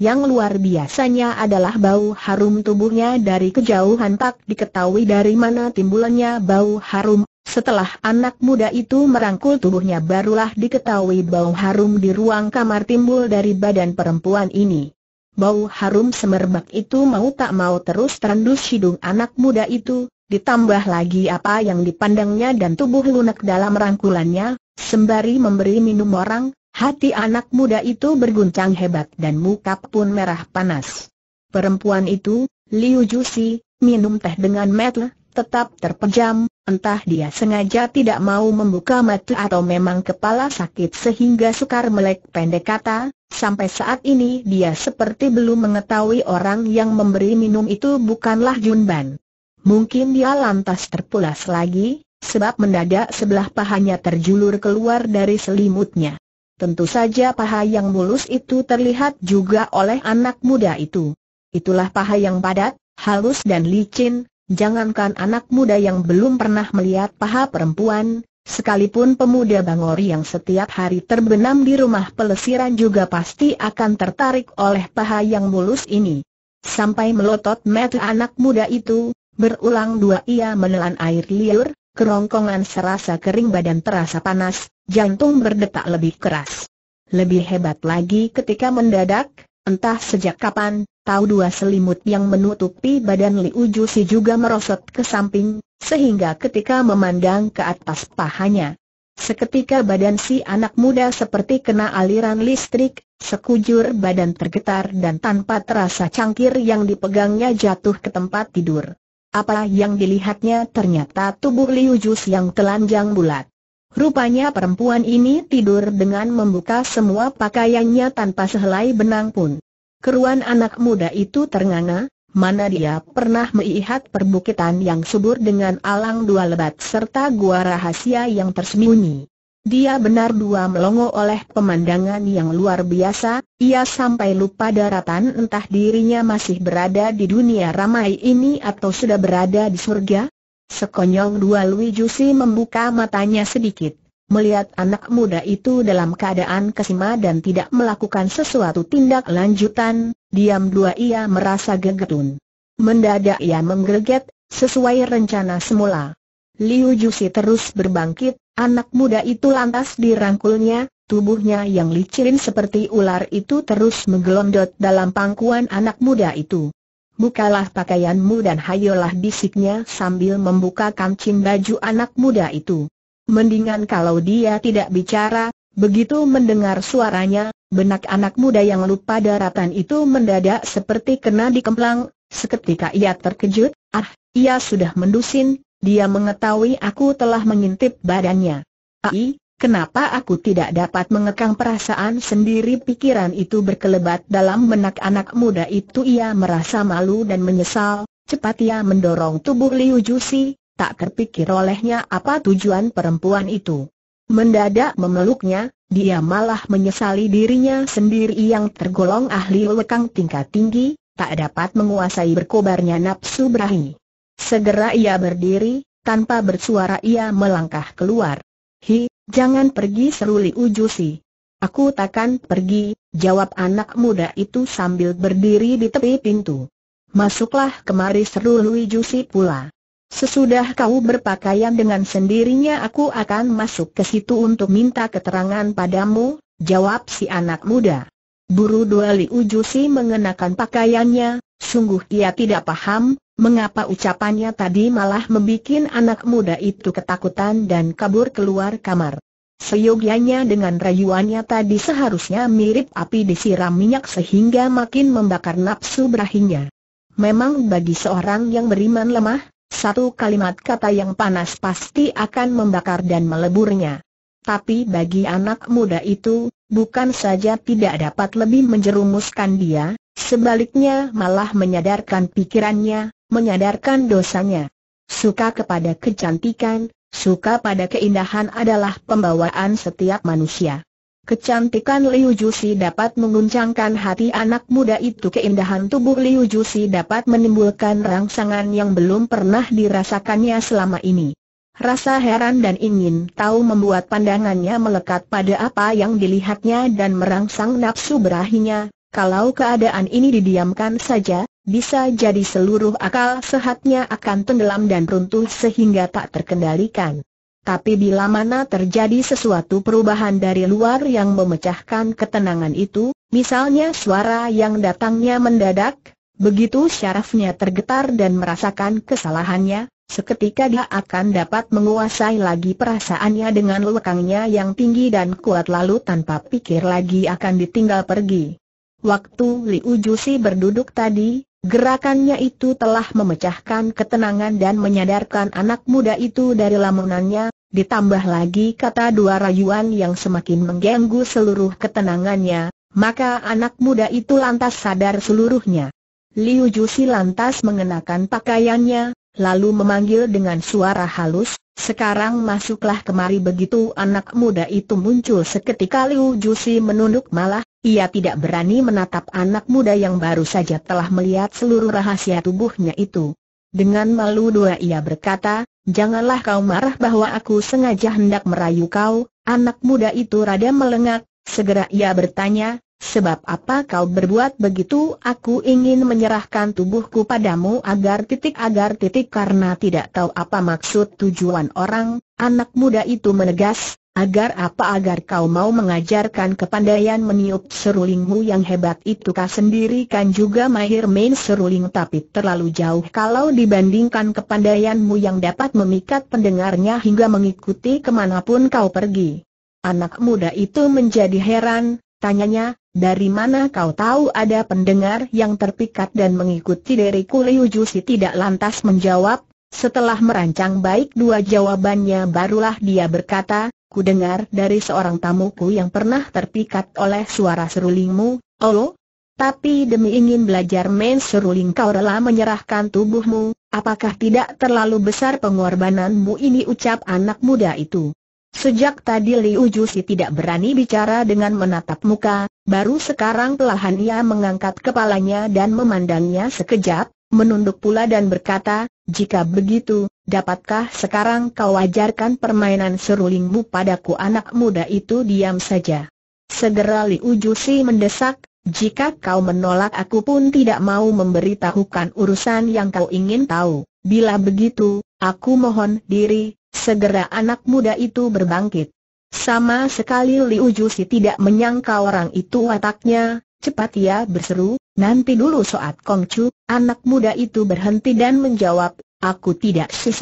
Yang luar biasanya adalah bau harum tubuhnya dari kejauhan tak diketahui dari mana timbulannya bau harum setelah anak muda itu merangkul tubuhnya barulah diketahui bau harum di ruang kamar timbul dari badan perempuan ini. Bau harum semerbak itu mau tak mau terus terendus hidung anak muda itu, ditambah lagi apa yang dipandangnya dan tubuh lunak dalam rangkulannya, sembari memberi minum orang, hati anak muda itu berguncang hebat dan muka pun merah panas. Perempuan itu, Liu Jusi, minum teh dengan metle, tetap terpejam, entah dia sengaja tidak mau membuka mata atau memang kepala sakit sehingga sukar melek pendek kata, sampai saat ini dia seperti belum mengetahui orang yang memberi minum itu bukanlah Junban. Mungkin dia lantas terpulas lagi, sebab mendadak sebelah pahanya terjulur keluar dari selimutnya. Tentu saja paha yang mulus itu terlihat juga oleh anak muda itu. Itulah paha yang padat, halus dan licin, Jangankan anak muda yang belum pernah melihat paha perempuan, sekalipun pemuda Bangori yang setiap hari terbenam di rumah pelesiran juga pasti akan tertarik oleh paha yang mulus ini. Sampai melotot mata anak muda itu, berulang dua ia menelan air liur, kerongkongan serasa kering badan terasa panas, jantung berdetak lebih keras. Lebih hebat lagi ketika mendadak, Entah sejak kapan, tahu dua selimut yang menutupi badan Liu si juga merosot ke samping, sehingga ketika memandang ke atas pahanya, seketika badan si anak muda seperti kena aliran listrik, sekujur badan tergetar dan tanpa terasa cangkir yang dipegangnya jatuh ke tempat tidur. Apa yang dilihatnya ternyata tubuh Liu Jus yang telanjang bulat. Rupanya perempuan ini tidur dengan membuka semua pakaiannya tanpa sehelai benang pun. Keruan anak muda itu ternganga, mana dia pernah melihat perbukitan yang subur dengan alang dua lebat serta gua rahasia yang tersembunyi. Dia benar dua melongo oleh pemandangan yang luar biasa, ia sampai lupa daratan entah dirinya masih berada di dunia ramai ini atau sudah berada di surga, Sekonyong dua Jusi membuka matanya sedikit, melihat anak muda itu dalam keadaan kesima dan tidak melakukan sesuatu tindak lanjutan, diam dua ia merasa gegetun. Mendadak ia menggerget, sesuai rencana semula. Liu Jusi terus berbangkit, anak muda itu lantas dirangkulnya, tubuhnya yang licin seperti ular itu terus menggelondot dalam pangkuan anak muda itu bukalah pakaianmu dan hayolah bisiknya sambil membuka kancing baju anak muda itu. Mendingan kalau dia tidak bicara, begitu mendengar suaranya, benak anak muda yang lupa daratan itu mendadak seperti kena dikemplang, seketika ia terkejut, ah, ia sudah mendusin, dia mengetahui aku telah mengintip badannya. Ai, Kenapa aku tidak dapat mengekang perasaan sendiri pikiran itu berkelebat dalam menak anak muda itu ia merasa malu dan menyesal, cepat ia mendorong tubuh Liu Jusi, tak terpikir olehnya apa tujuan perempuan itu. Mendadak memeluknya, dia malah menyesali dirinya sendiri yang tergolong ahli lekang tingkat tinggi, tak dapat menguasai berkobarnya nafsu berahi. Segera ia berdiri, tanpa bersuara ia melangkah keluar. Hi, Jangan pergi seru Ujusi. Aku takkan pergi, jawab anak muda itu sambil berdiri di tepi pintu. Masuklah kemari seru Ujusi pula. Sesudah kau berpakaian dengan sendirinya aku akan masuk ke situ untuk minta keterangan padamu, jawab si anak muda. Buru dua Li Ujusi mengenakan pakaiannya, sungguh ia tidak paham, Mengapa ucapannya tadi malah membuat anak muda itu ketakutan dan kabur keluar kamar? Seyogianya dengan rayuannya tadi seharusnya mirip api disiram minyak sehingga makin membakar nafsu berahinya. Memang bagi seorang yang beriman lemah, satu kalimat kata yang panas pasti akan membakar dan meleburnya. Tapi bagi anak muda itu, bukan saja tidak dapat lebih menjerumuskan dia, sebaliknya malah menyadarkan pikirannya, menyadarkan dosanya. Suka kepada kecantikan, suka pada keindahan adalah pembawaan setiap manusia. Kecantikan Liu Jusi dapat mengguncangkan hati anak muda itu Keindahan tubuh Liu Jusi dapat menimbulkan rangsangan yang belum pernah dirasakannya selama ini Rasa heran dan ingin tahu membuat pandangannya melekat pada apa yang dilihatnya dan merangsang nafsu berahinya, kalau keadaan ini didiamkan saja, bisa jadi seluruh akal sehatnya akan tenggelam dan runtuh sehingga tak terkendalikan. Tapi bila mana terjadi sesuatu perubahan dari luar yang memecahkan ketenangan itu, misalnya suara yang datangnya mendadak, begitu syarafnya tergetar dan merasakan kesalahannya, Seketika dia akan dapat menguasai lagi perasaannya dengan lekangnya yang tinggi dan kuat lalu tanpa pikir lagi akan ditinggal pergi. Waktu Liu Jusi berduduk tadi, gerakannya itu telah memecahkan ketenangan dan menyadarkan anak muda itu dari lamunannya, ditambah lagi kata dua rayuan yang semakin mengganggu seluruh ketenangannya, maka anak muda itu lantas sadar seluruhnya. Liu Jusi lantas mengenakan pakaiannya, lalu memanggil dengan suara halus, sekarang masuklah kemari begitu anak muda itu muncul seketika Liu Jusi menunduk malah, ia tidak berani menatap anak muda yang baru saja telah melihat seluruh rahasia tubuhnya itu. Dengan malu dua ia berkata, janganlah kau marah bahwa aku sengaja hendak merayu kau, anak muda itu rada melengak, segera ia bertanya, Sebab apa kau berbuat begitu aku ingin menyerahkan tubuhku padamu agar titik agar titik karena tidak tahu apa maksud tujuan orang, anak muda itu menegas, agar apa agar kau mau mengajarkan kepandaian meniup serulingmu yang hebat itu kau sendiri kan juga mahir main seruling tapi terlalu jauh kalau dibandingkan kepandaianmu yang dapat memikat pendengarnya hingga mengikuti kemanapun kau pergi. Anak muda itu menjadi heran, tanyanya, dari mana kau tahu ada pendengar yang terpikat dan mengikuti diriku Liu Jusi tidak lantas menjawab, setelah merancang baik dua jawabannya barulah dia berkata, ku dengar dari seorang tamuku yang pernah terpikat oleh suara serulingmu, Olo. Oh, tapi demi ingin belajar main seruling kau rela menyerahkan tubuhmu, apakah tidak terlalu besar pengorbananmu ini ucap anak muda itu. Sejak tadi Liu Jusi tidak berani bicara dengan menatap muka, baru sekarang pelahan ia mengangkat kepalanya dan memandangnya sekejap, menunduk pula dan berkata, jika begitu, dapatkah sekarang kau ajarkan permainan serulingmu padaku anak muda itu diam saja. Segera Liu Jusi mendesak, jika kau menolak aku pun tidak mau memberitahukan urusan yang kau ingin tahu. Bila begitu, Aku mohon diri, segera anak muda itu berbangkit. Sama sekali Liu Jusi tidak menyangka orang itu wataknya, cepat ia berseru, nanti dulu Soat Kongcu, anak muda itu berhenti dan menjawab, aku tidak si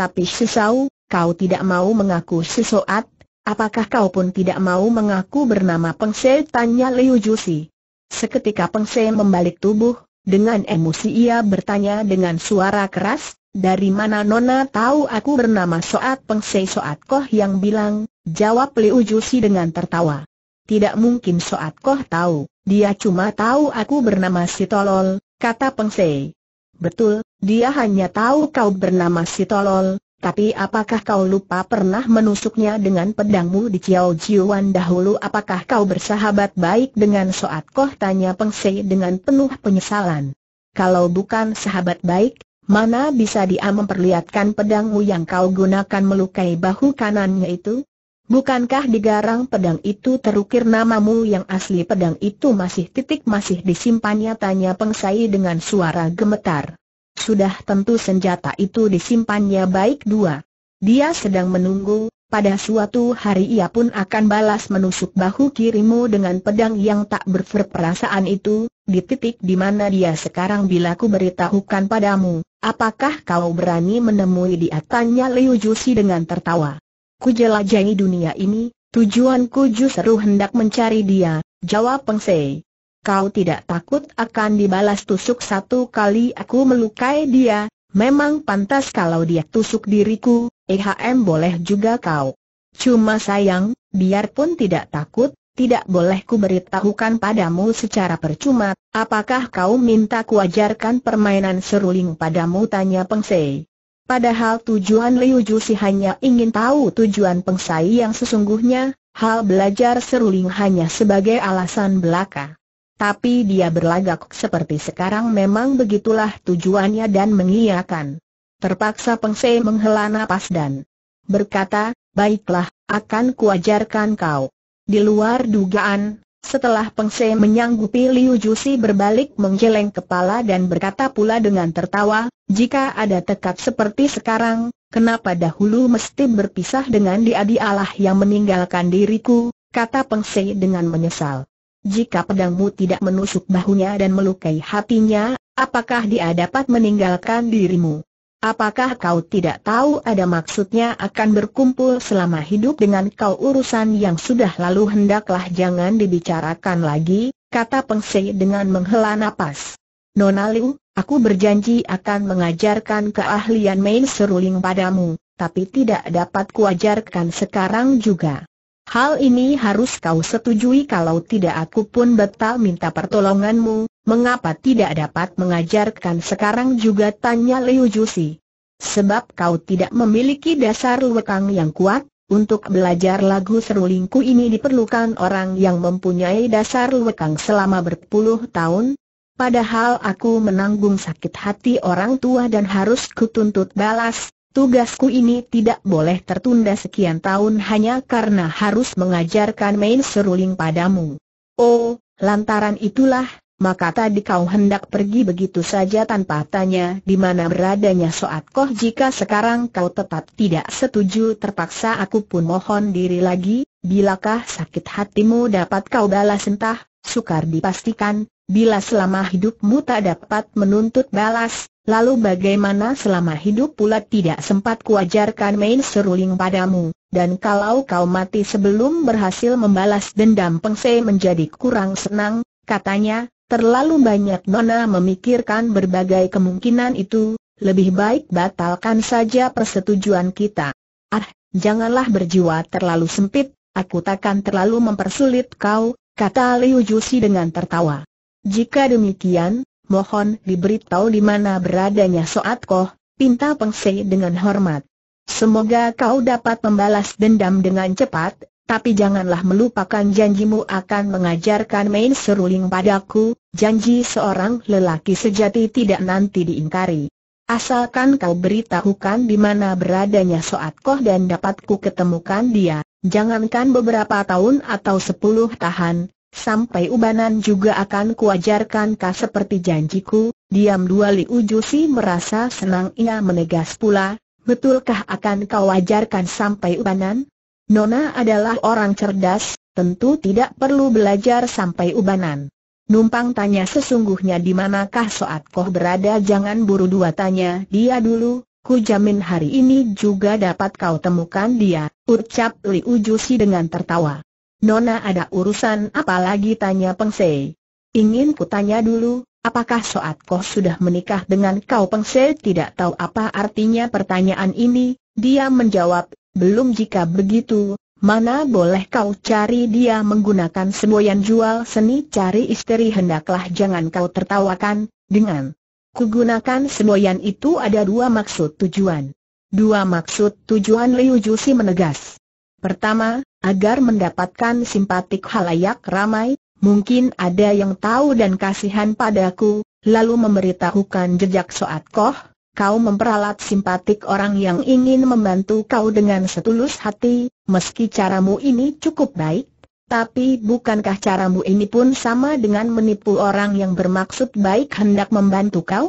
tapi sesau. kau tidak mau mengaku si apakah kau pun tidak mau mengaku bernama Pengse? Tanya Liu Jusi. Seketika Pengse membalik tubuh, dengan emosi ia bertanya dengan suara keras, dari mana Nona tahu aku bernama Soat Pengsei Soat Koh yang bilang, jawab Liu Jusi dengan tertawa. Tidak mungkin Soat Koh tahu, dia cuma tahu aku bernama Sitolol, Tolol, kata Pengsei. Betul, dia hanya tahu kau bernama Sitolol. tapi apakah kau lupa pernah menusuknya dengan pedangmu di Chiao Jiuan dahulu? Apakah kau bersahabat baik dengan Soat Koh? Tanya Peng Sei dengan penuh penyesalan. Kalau bukan sahabat baik, Mana bisa dia memperlihatkan pedangmu yang kau gunakan melukai bahu kanannya itu? Bukankah di garang pedang itu terukir namamu yang asli pedang itu masih titik masih disimpannya tanya pengsai dengan suara gemetar. Sudah tentu senjata itu disimpannya baik dua. Dia sedang menunggu, pada suatu hari ia pun akan balas menusuk bahu kirimu dengan pedang yang tak berperasaan itu, di titik di mana dia sekarang bila ku beritahukan padamu, Apakah kau berani menemui dia? Tanya Liu Jusi dengan tertawa. Ku jelajahi dunia ini, tujuanku justru hendak mencari dia, jawab Peng Sei. Kau tidak takut akan dibalas tusuk satu kali aku melukai dia, memang pantas kalau dia tusuk diriku, EHM boleh juga kau. Cuma sayang, biarpun tidak takut, tidak boleh ku beritahukan padamu secara percuma, apakah kau minta kuajarkan permainan seruling padamu tanya Pengsei. Padahal tujuan Liu Jusi hanya ingin tahu tujuan Pengsei yang sesungguhnya, hal belajar seruling hanya sebagai alasan belaka. Tapi dia berlagak seperti sekarang memang begitulah tujuannya dan mengiyakan. Terpaksa Pengsei menghela napas dan berkata, baiklah, akan kuajarkan kau. Di luar dugaan, setelah Peng menyanggupi Liu Jusi berbalik menggeleng kepala dan berkata pula dengan tertawa, jika ada tekad seperti sekarang, kenapa dahulu mesti berpisah dengan dia di Allah yang meninggalkan diriku, kata Peng dengan menyesal. Jika pedangmu tidak menusuk bahunya dan melukai hatinya, apakah dia dapat meninggalkan dirimu? Apakah kau tidak tahu ada maksudnya akan berkumpul selama hidup dengan kau urusan yang sudah lalu hendaklah jangan dibicarakan lagi, kata Sei dengan menghela nafas. Nona Liu, aku berjanji akan mengajarkan keahlian main seruling padamu, tapi tidak dapat kuajarkan sekarang juga. Hal ini harus kau setujui kalau tidak aku pun betal minta pertolonganmu, Mengapa tidak dapat mengajarkan sekarang juga tanya Liu Jusi? Sebab kau tidak memiliki dasar lekang yang kuat, untuk belajar lagu serulingku ini diperlukan orang yang mempunyai dasar lekang selama berpuluh tahun, Padahal aku menanggung sakit hati orang tua dan harus kutuntut balas, tugasku ini tidak boleh tertunda sekian tahun hanya karena harus mengajarkan main seruling padamu. Oh, lantaran itulah, maka tadi kau hendak pergi begitu saja tanpa tanya di mana beradanya Soat Koh jika sekarang kau tetap tidak setuju terpaksa aku pun mohon diri lagi, bilakah sakit hatimu dapat kau balas entah, sukar dipastikan, bila selama hidupmu tak dapat menuntut balas, lalu bagaimana selama hidup pula tidak sempat kuajarkan main seruling padamu, dan kalau kau mati sebelum berhasil membalas dendam Pengse menjadi kurang senang, katanya, Terlalu banyak Nona memikirkan berbagai kemungkinan itu, lebih baik batalkan saja persetujuan kita. Ah, janganlah berjiwa terlalu sempit, aku takkan terlalu mempersulit kau, kata Liu Jusi dengan tertawa. Jika demikian, mohon diberitahu di mana beradanya Soat Koh, pinta Pengse dengan hormat. Semoga kau dapat membalas dendam dengan cepat, tapi janganlah melupakan janjimu akan mengajarkan main seruling padaku, janji seorang lelaki sejati tidak nanti diingkari. Asalkan kau beritahukan di mana beradanya Soat Koh dan dapatku ketemukan dia, jangankan beberapa tahun atau sepuluh tahan, sampai ubanan juga akan kuajarkan kau seperti janjiku, diam dua li ujusi merasa senang ia menegas pula, betulkah akan kau ajarkan sampai ubanan? Nona adalah orang cerdas, tentu tidak perlu belajar sampai ubanan. Numpang tanya sesungguhnya di manakah Soat Koh berada jangan buru dua tanya dia dulu, ku jamin hari ini juga dapat kau temukan dia, ucap Li Ujusi dengan tertawa. Nona ada urusan apalagi tanya Pengse. Ingin ku tanya dulu, apakah Soat Koh sudah menikah dengan kau Pengse tidak tahu apa artinya pertanyaan ini, dia menjawab, belum jika begitu, mana boleh kau cari dia menggunakan semboyan jual seni cari istri hendaklah jangan kau tertawakan, dengan Kugunakan semboyan itu ada dua maksud tujuan. Dua maksud tujuan Liu Jusi menegas. Pertama, agar mendapatkan simpatik halayak ramai, mungkin ada yang tahu dan kasihan padaku, lalu memberitahukan jejak Soat Koh, kau memperalat simpatik orang yang ingin membantu kau dengan setulus hati, meski caramu ini cukup baik. Tapi bukankah caramu ini pun sama dengan menipu orang yang bermaksud baik hendak membantu kau?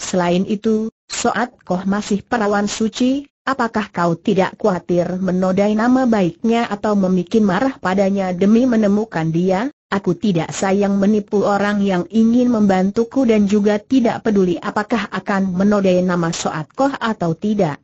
Selain itu, Soat Koh masih perawan suci, apakah kau tidak khawatir menodai nama baiknya atau memikin marah padanya demi menemukan dia? Aku tidak sayang menipu orang yang ingin membantuku dan juga tidak peduli apakah akan menodai nama Soat Koh atau tidak.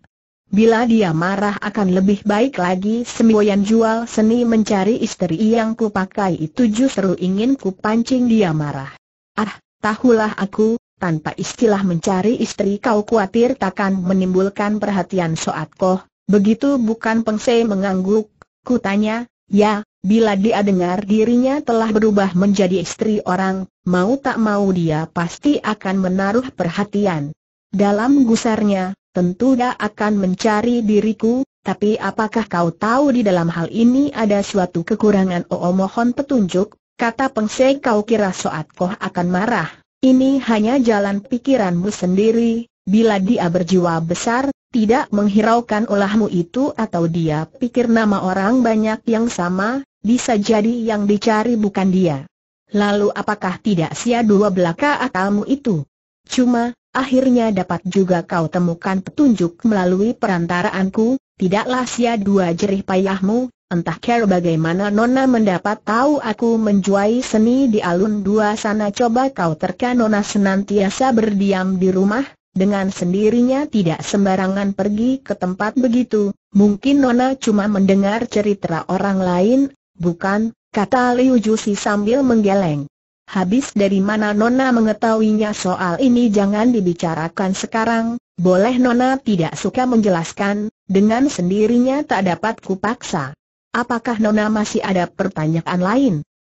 Bila dia marah akan lebih baik lagi semboyan jual seni mencari istri yang kupakai itu justru ingin kupancing dia marah. Ah, tahulah aku, tanpa istilah mencari istri kau khawatir takkan menimbulkan perhatian Soat Koh, begitu bukan Pengse mengangguk, Kutanya, ya, Bila dia dengar dirinya telah berubah menjadi istri orang, mau tak mau dia pasti akan menaruh perhatian. Dalam gusarnya, tentu dia akan mencari diriku, tapi apakah kau tahu di dalam hal ini ada suatu kekurangan Oh, oh mohon petunjuk, kata Pengse kau kira Soat Koh akan marah. Ini hanya jalan pikiranmu sendiri, bila dia berjiwa besar, tidak menghiraukan olahmu itu atau dia pikir nama orang banyak yang sama, bisa jadi yang dicari bukan dia. Lalu apakah tidak sia dua belaka akalmu itu? Cuma, akhirnya dapat juga kau temukan petunjuk melalui perantaraanku, tidaklah sia dua jerih payahmu, entah care bagaimana Nona mendapat tahu aku menjuai seni di alun dua sana coba kau terka Nona senantiasa berdiam di rumah, dengan sendirinya tidak sembarangan pergi ke tempat begitu, mungkin Nona cuma mendengar cerita orang lain Bukan, kata Liu Jusi sambil menggeleng. Habis dari mana Nona mengetahuinya soal ini jangan dibicarakan sekarang, boleh Nona tidak suka menjelaskan, dengan sendirinya tak dapat kupaksa. Apakah Nona masih ada pertanyaan lain?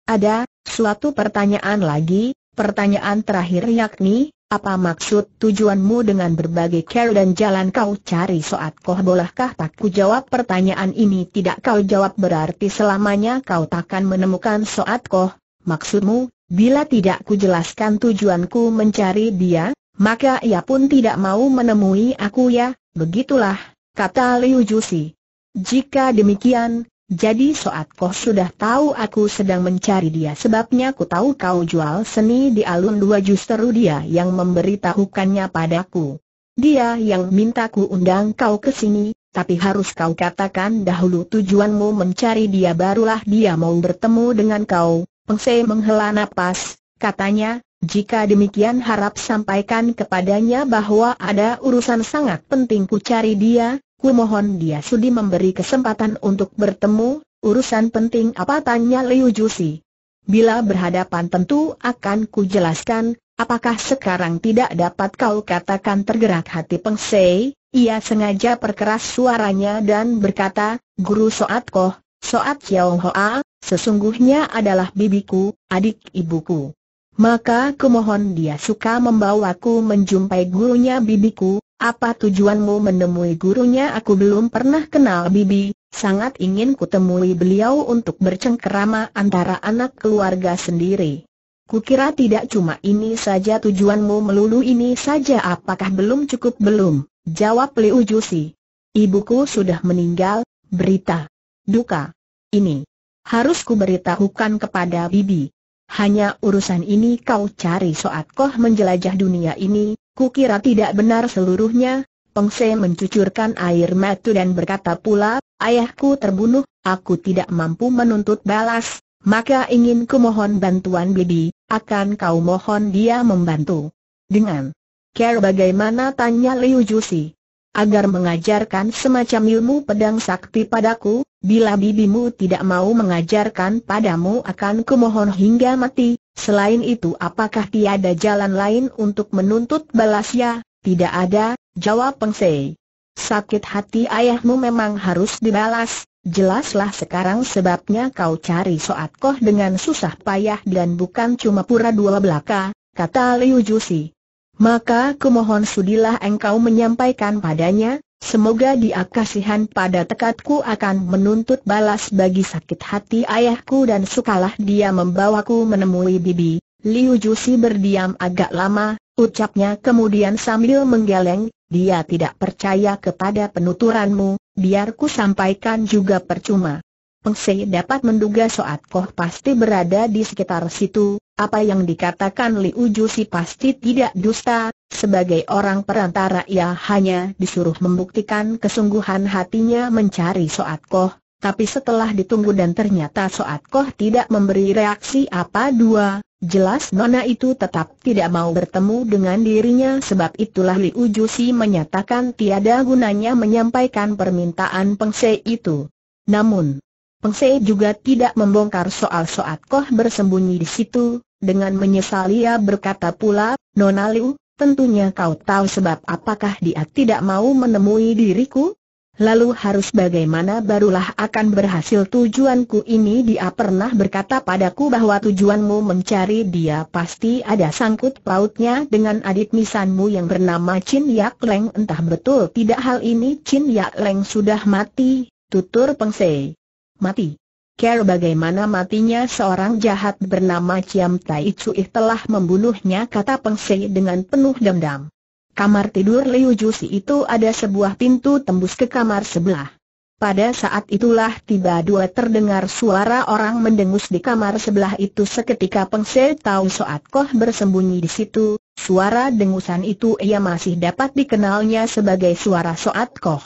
Ada, suatu pertanyaan lagi, pertanyaan terakhir yakni, apa maksud tujuanmu dengan berbagai cara dan jalan kau cari soat koh bolehkah tak ku jawab pertanyaan ini tidak kau jawab berarti selamanya kau takkan menemukan soat koh, maksudmu, bila tidak ku jelaskan tujuanku mencari dia, maka ia pun tidak mau menemui aku ya, begitulah, kata Liu Jusi. Jika demikian, jadi Soat Koh sudah tahu aku sedang mencari dia sebabnya ku tahu kau jual seni di alun dua justru dia yang memberitahukannya padaku. Dia yang mintaku undang kau ke sini, tapi harus kau katakan dahulu tujuanmu mencari dia barulah dia mau bertemu dengan kau. Pengse menghela nafas, katanya, jika demikian harap sampaikan kepadanya bahwa ada urusan sangat penting ku cari dia, Ku mohon dia sudi memberi kesempatan untuk bertemu, urusan penting apa tanya Liu Jusi. Bila berhadapan tentu akan ku jelaskan. apakah sekarang tidak dapat kau katakan tergerak hati Peng Sei, ia sengaja perkeras suaranya dan berkata, Guru Soat Koh, Soat Yao Hoa, sesungguhnya adalah bibiku, adik ibuku. Maka kumohon dia suka membawaku menjumpai gurunya bibiku, apa tujuanmu menemui gurunya aku belum pernah kenal Bibi, sangat ingin kutemui beliau untuk bercengkerama antara anak keluarga sendiri. Kukira tidak cuma ini saja tujuanmu melulu ini saja apakah belum cukup belum, jawab Liu Jusi. Ibuku sudah meninggal, berita. Duka. Ini. Harus kuberitahukan kepada Bibi. Hanya urusan ini kau cari soat koh menjelajah dunia ini, Kukira tidak benar seluruhnya, Pengse mencucurkan air mata dan berkata pula, ayahku terbunuh, aku tidak mampu menuntut balas, maka ingin kumohon bantuan bibi, akan kau mohon dia membantu. Dengan care bagaimana tanya Liu Jusi? Agar mengajarkan semacam ilmu pedang sakti padaku, bila bibimu tidak mau mengajarkan padamu akan kumohon hingga mati, Selain itu apakah tiada jalan lain untuk menuntut balasnya? Tidak ada, jawab Peng Sei. Sakit hati ayahmu memang harus dibalas, jelaslah sekarang sebabnya kau cari Soat Koh dengan susah payah dan bukan cuma pura dua belaka, kata Liu Jusi. Maka kumohon sudilah engkau menyampaikan padanya, Semoga dia kasihan pada tekadku akan menuntut balas bagi sakit hati ayahku dan sukalah dia membawaku menemui bibi. Liu Jusi berdiam agak lama, ucapnya kemudian sambil menggeleng, dia tidak percaya kepada penuturanmu, biarku sampaikan juga percuma. Peng Sei dapat menduga Soat Koh pasti berada di sekitar situ, apa yang dikatakan Liu Jusi pasti tidak dusta, sebagai orang perantara ia hanya disuruh membuktikan kesungguhan hatinya mencari Soat Koh, tapi setelah ditunggu dan ternyata Soat Koh tidak memberi reaksi apa dua, jelas Nona itu tetap tidak mau bertemu dengan dirinya sebab itulah Liu Jusi menyatakan tiada gunanya menyampaikan permintaan Pengse itu. Namun, Pengse juga tidak membongkar soal Soat Koh bersembunyi di situ, dengan menyesal ia berkata pula, Nona Liu, Tentunya kau tahu sebab apakah dia tidak mau menemui diriku? Lalu harus bagaimana barulah akan berhasil tujuanku ini dia pernah berkata padaku bahwa tujuanmu mencari dia pasti ada sangkut pautnya dengan adik misanmu yang bernama Chin Yak Leng entah betul tidak hal ini Chin Yak Leng sudah mati, tutur Peng Mati. Care bagaimana matinya seorang jahat bernama Ciam Tai Cui telah membunuhnya kata Peng Sei dengan penuh dendam. Kamar tidur Liu Jusi itu ada sebuah pintu tembus ke kamar sebelah. Pada saat itulah tiba dua terdengar suara orang mendengus di kamar sebelah itu seketika Peng Sei tahu Soat Koh bersembunyi di situ, suara dengusan itu ia masih dapat dikenalnya sebagai suara Soat Koh.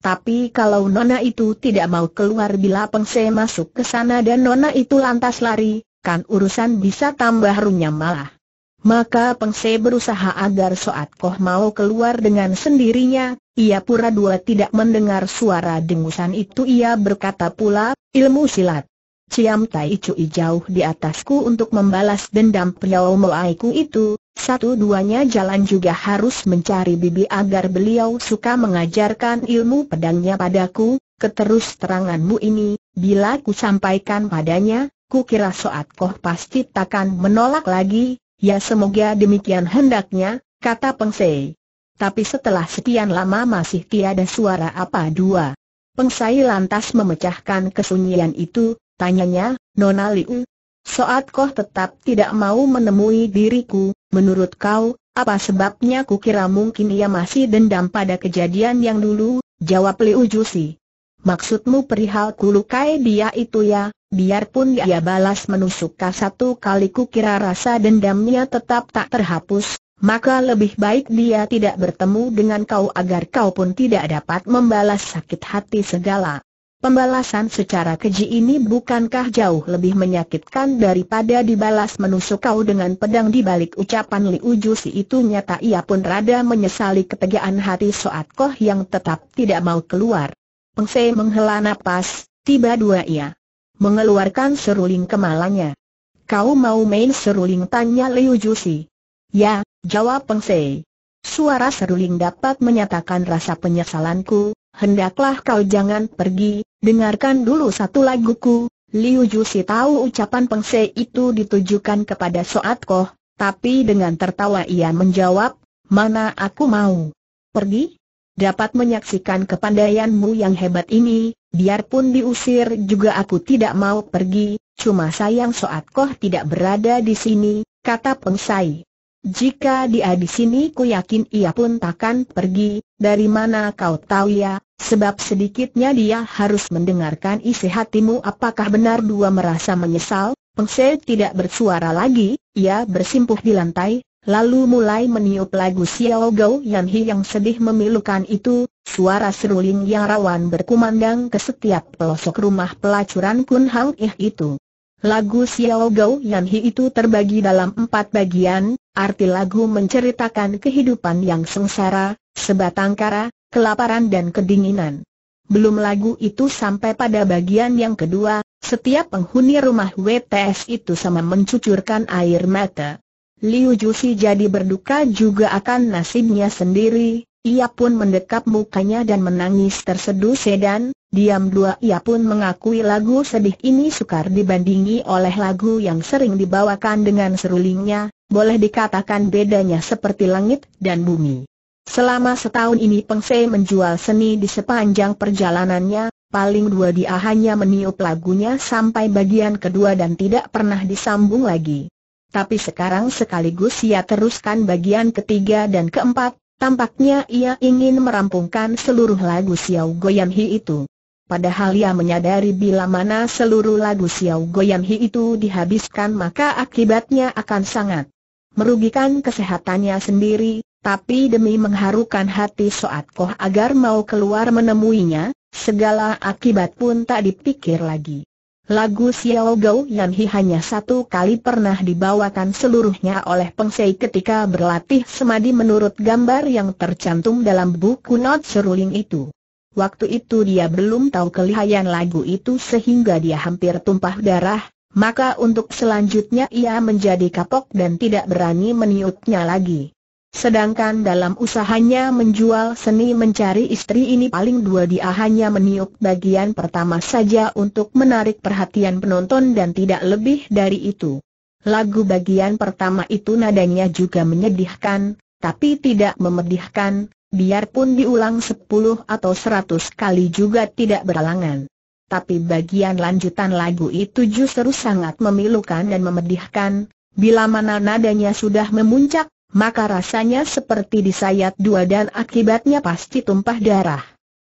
Tapi kalau Nona itu tidak mau keluar bila Pengse masuk ke sana dan Nona itu lantas lari, kan urusan bisa tambah runyam malah. Maka Pengse berusaha agar Soat Koh mau keluar dengan sendirinya, ia pura dua tidak mendengar suara dengusan itu ia berkata pula, ilmu silat. Ciam Tai i jauh di atasku untuk membalas dendam Piao Moaiku itu, satu-duanya jalan juga harus mencari bibi agar beliau suka mengajarkan ilmu pedangnya padaku, keterus teranganmu ini, bila ku sampaikan padanya, ku kira Soat Koh pasti takkan menolak lagi, ya semoga demikian hendaknya, kata Pengsei. Tapi setelah sekian lama masih tiada suara apa dua. Pengsai lantas memecahkan kesunyian itu, tanyanya, Nona Liu, Soat Koh tetap tidak mau menemui diriku, Menurut kau, apa sebabnya kukira mungkin ia masih dendam pada kejadian yang dulu, jawab Liu Jusi. Maksudmu perihal kulukai dia itu ya, biarpun ia balas menusuk satu kali kukira rasa dendamnya tetap tak terhapus, maka lebih baik dia tidak bertemu dengan kau agar kau pun tidak dapat membalas sakit hati segala. Pembalasan secara keji ini bukankah jauh lebih menyakitkan daripada dibalas menusuk kau dengan pedang di balik ucapan Li Ujusi itu nyata ia pun rada menyesali ketegaan hati Soat Koh yang tetap tidak mau keluar. Pengse menghela nafas, tiba dua ia. Mengeluarkan seruling kemalanya. Kau mau main seruling tanya Li Ujusi. Ya, jawab Pengse. Suara seruling dapat menyatakan rasa penyesalanku, hendaklah kau jangan pergi, Dengarkan dulu satu laguku, Liu Jusi tahu ucapan Peng Se itu ditujukan kepada Soat Koh, tapi dengan tertawa ia menjawab, mana aku mau pergi? Dapat menyaksikan kepandaianmu yang hebat ini, biarpun diusir juga aku tidak mau pergi, cuma sayang Soat Koh tidak berada di sini, kata Peng Pengsai. Jika dia di sini ku yakin ia pun takkan pergi, dari mana kau tahu ya, sebab sedikitnya dia harus mendengarkan isi hatimu apakah benar dua merasa menyesal, Pengse tidak bersuara lagi, ia bersimpuh di lantai, lalu mulai meniup lagu Xiao Gao Yan Hi yang sedih memilukan itu, suara seruling yang rawan berkumandang ke setiap pelosok rumah pelacuran Kun Hang Ih itu. Lagu Xiao Gao Yan Hi itu terbagi dalam empat bagian, arti lagu menceritakan kehidupan yang sengsara, sebatang kara, kelaparan dan kedinginan. Belum lagu itu sampai pada bagian yang kedua, setiap penghuni rumah WTS itu sama mencucurkan air mata. Liu Jusi jadi berduka juga akan nasibnya sendiri, ia pun mendekap mukanya dan menangis terseduh sedan, Diam dua ia pun mengakui lagu sedih ini sukar dibandingi oleh lagu yang sering dibawakan dengan serulingnya, boleh dikatakan bedanya seperti langit dan bumi. Selama setahun ini Peng Sei menjual seni di sepanjang perjalanannya, paling dua dia hanya meniup lagunya sampai bagian kedua dan tidak pernah disambung lagi. Tapi sekarang sekaligus ia teruskan bagian ketiga dan keempat, tampaknya ia ingin merampungkan seluruh lagu Xiao Goyan Hi itu. Padahal ia menyadari bila mana seluruh lagu Xiao Goyamhi itu dihabiskan maka akibatnya akan sangat merugikan kesehatannya sendiri, tapi demi mengharukan hati Soat Koh agar mau keluar menemuinya, segala akibat pun tak dipikir lagi. Lagu Xiao Gou Yan hanya satu kali pernah dibawakan seluruhnya oleh Peng Sei ketika berlatih semadi menurut gambar yang tercantum dalam buku not seruling itu. Waktu itu dia belum tahu kelihayan lagu itu sehingga dia hampir tumpah darah, maka untuk selanjutnya ia menjadi kapok dan tidak berani meniupnya lagi. Sedangkan dalam usahanya menjual seni mencari istri ini paling dua dia hanya meniup bagian pertama saja untuk menarik perhatian penonton dan tidak lebih dari itu. Lagu bagian pertama itu nadanya juga menyedihkan, tapi tidak memedihkan, Biarpun diulang sepuluh atau seratus kali juga tidak beralangan. Tapi bagian lanjutan lagu itu justru sangat memilukan dan memedihkan, bila mana nadanya sudah memuncak, maka rasanya seperti disayat dua dan akibatnya pasti tumpah darah.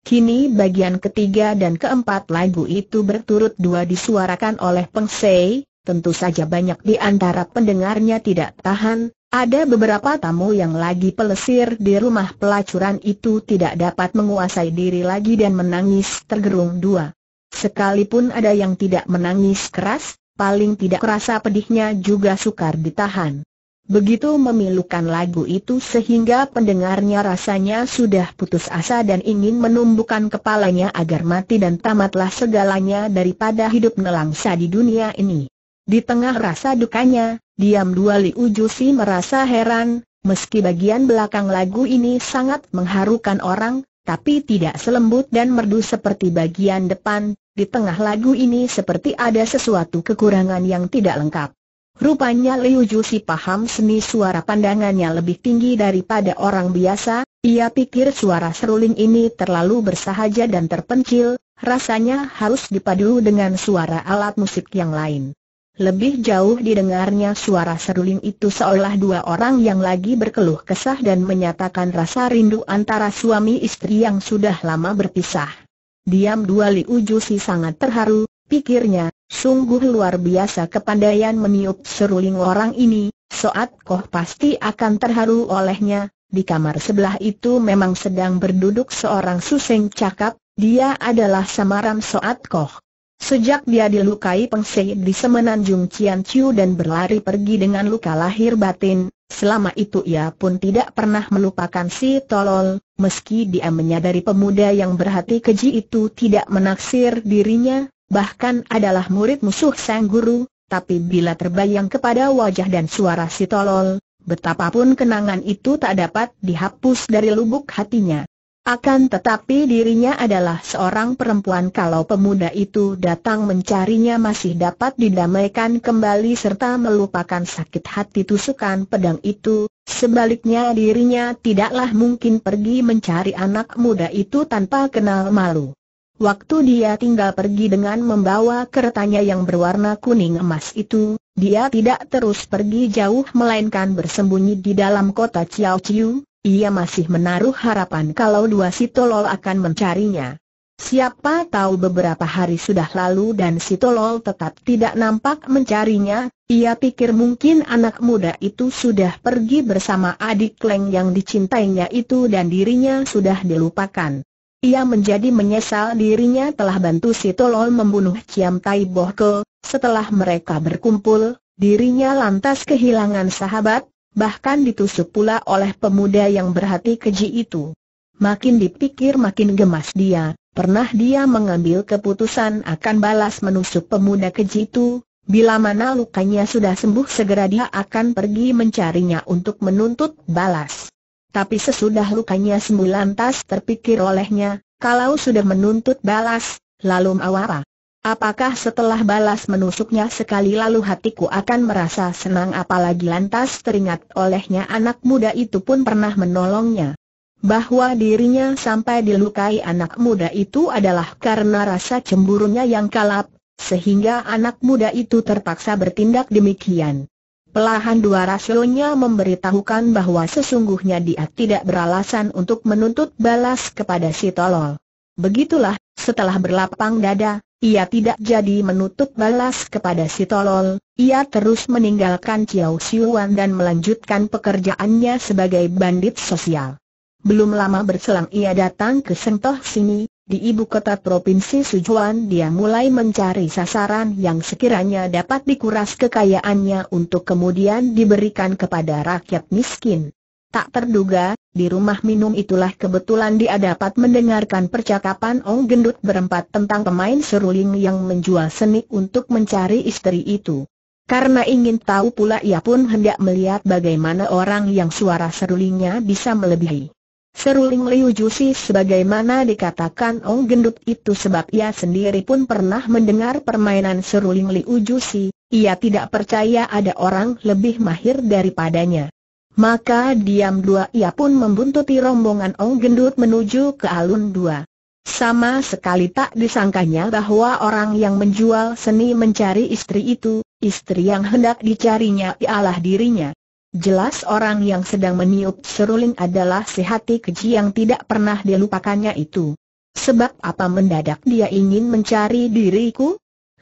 Kini bagian ketiga dan keempat lagu itu berturut dua disuarakan oleh Peng Sei, tentu saja banyak di antara pendengarnya tidak tahan, ada beberapa tamu yang lagi pelesir di rumah pelacuran itu tidak dapat menguasai diri lagi dan menangis tergerung dua. Sekalipun ada yang tidak menangis keras, paling tidak rasa pedihnya juga sukar ditahan. Begitu memilukan lagu itu sehingga pendengarnya rasanya sudah putus asa dan ingin menumbuhkan kepalanya agar mati dan tamatlah segalanya daripada hidup nelangsa di dunia ini. Di tengah rasa dukanya, Diam dua Liu Jusi merasa heran, meski bagian belakang lagu ini sangat mengharukan orang, tapi tidak selembut dan merdu seperti bagian depan, di tengah lagu ini seperti ada sesuatu kekurangan yang tidak lengkap. Rupanya Liu Jusi paham seni suara pandangannya lebih tinggi daripada orang biasa, ia pikir suara seruling ini terlalu bersahaja dan terpencil, rasanya harus dipadu dengan suara alat musik yang lain. Lebih jauh didengarnya suara seruling itu seolah dua orang yang lagi berkeluh kesah dan menyatakan rasa rindu antara suami istri yang sudah lama berpisah. Diam dua Uju si sangat terharu, pikirnya, sungguh luar biasa kepandaian meniup seruling orang ini, Soat Koh pasti akan terharu olehnya, di kamar sebelah itu memang sedang berduduk seorang suseng cakap, dia adalah Samaram Soat Koh. Sejak dia dilukai Pengse di semenanjung Cian Chiu dan berlari pergi dengan luka lahir batin, selama itu ia pun tidak pernah melupakan si Tolol, meski dia menyadari pemuda yang berhati keji itu tidak menaksir dirinya, bahkan adalah murid musuh sang guru, tapi bila terbayang kepada wajah dan suara si Tolol, betapapun kenangan itu tak dapat dihapus dari lubuk hatinya. Akan tetapi dirinya adalah seorang perempuan kalau pemuda itu datang mencarinya masih dapat didamaikan kembali serta melupakan sakit hati tusukan pedang itu, sebaliknya dirinya tidaklah mungkin pergi mencari anak muda itu tanpa kenal malu. Waktu dia tinggal pergi dengan membawa keretanya yang berwarna kuning emas itu, dia tidak terus pergi jauh melainkan bersembunyi di dalam kota Chiao Chiu, ia masih menaruh harapan kalau dua si Tolol akan mencarinya. Siapa tahu beberapa hari sudah lalu dan si Tolol tetap tidak nampak mencarinya, ia pikir mungkin anak muda itu sudah pergi bersama adik Leng yang dicintainya itu dan dirinya sudah dilupakan. Ia menjadi menyesal dirinya telah bantu si Tolol membunuh Ciam Tai Boh setelah mereka berkumpul, dirinya lantas kehilangan sahabat, bahkan ditusuk pula oleh pemuda yang berhati keji itu. Makin dipikir makin gemas dia, pernah dia mengambil keputusan akan balas menusuk pemuda keji itu, bila mana lukanya sudah sembuh segera dia akan pergi mencarinya untuk menuntut balas. Tapi sesudah lukanya sembuh lantas terpikir olehnya, kalau sudah menuntut balas, lalu mawara. Apakah setelah balas menusuknya sekali lalu hatiku akan merasa senang apalagi lantas teringat olehnya anak muda itu pun pernah menolongnya. Bahwa dirinya sampai dilukai anak muda itu adalah karena rasa cemburunya yang kalap, sehingga anak muda itu terpaksa bertindak demikian. Pelahan dua rasulnya memberitahukan bahwa sesungguhnya dia tidak beralasan untuk menuntut balas kepada si tolol. Begitulah, setelah berlapang dada, ia tidak jadi menutup balas kepada si tolol, ia terus meninggalkan Chiao Siuan dan melanjutkan pekerjaannya sebagai bandit sosial. Belum lama berselang ia datang ke Sentoh sini, di ibu kota Provinsi Sujuan dia mulai mencari sasaran yang sekiranya dapat dikuras kekayaannya untuk kemudian diberikan kepada rakyat miskin. Tak terduga, di rumah minum itulah kebetulan dia dapat mendengarkan percakapan Ong Gendut berempat tentang pemain seruling yang menjual seni untuk mencari istri itu. Karena ingin tahu pula ia pun hendak melihat bagaimana orang yang suara serulingnya bisa melebihi. Seruling Liu Jusi sebagaimana dikatakan Ong Gendut itu sebab ia sendiri pun pernah mendengar permainan seruling Liu Jusi, ia tidak percaya ada orang lebih mahir daripadanya. Maka diam dua ia pun membuntuti rombongan Ong Gendut menuju ke alun dua. Sama sekali tak disangkanya bahwa orang yang menjual seni mencari istri itu, istri yang hendak dicarinya ialah dirinya. Jelas orang yang sedang meniup seruling adalah si hati keji yang tidak pernah dilupakannya itu. Sebab apa mendadak dia ingin mencari diriku?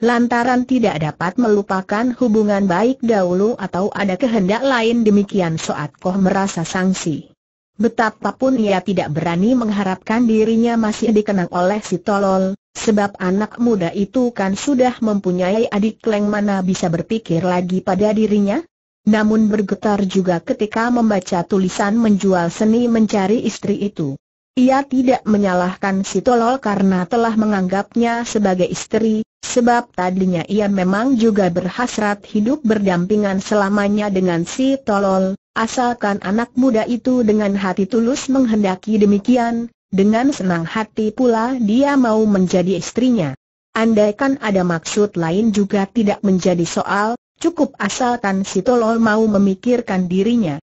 lantaran tidak dapat melupakan hubungan baik dahulu atau ada kehendak lain demikian Soat Koh merasa sangsi. Betapapun ia tidak berani mengharapkan dirinya masih dikenang oleh si tolol, sebab anak muda itu kan sudah mempunyai adik kleng mana bisa berpikir lagi pada dirinya? Namun bergetar juga ketika membaca tulisan menjual seni mencari istri itu. Ia tidak menyalahkan si tolol karena telah menganggapnya sebagai istri, sebab tadinya ia memang juga berhasrat hidup berdampingan selamanya dengan si tolol, asalkan anak muda itu dengan hati tulus menghendaki demikian, dengan senang hati pula dia mau menjadi istrinya. Andaikan ada maksud lain juga tidak menjadi soal, cukup asalkan si tolol mau memikirkan dirinya.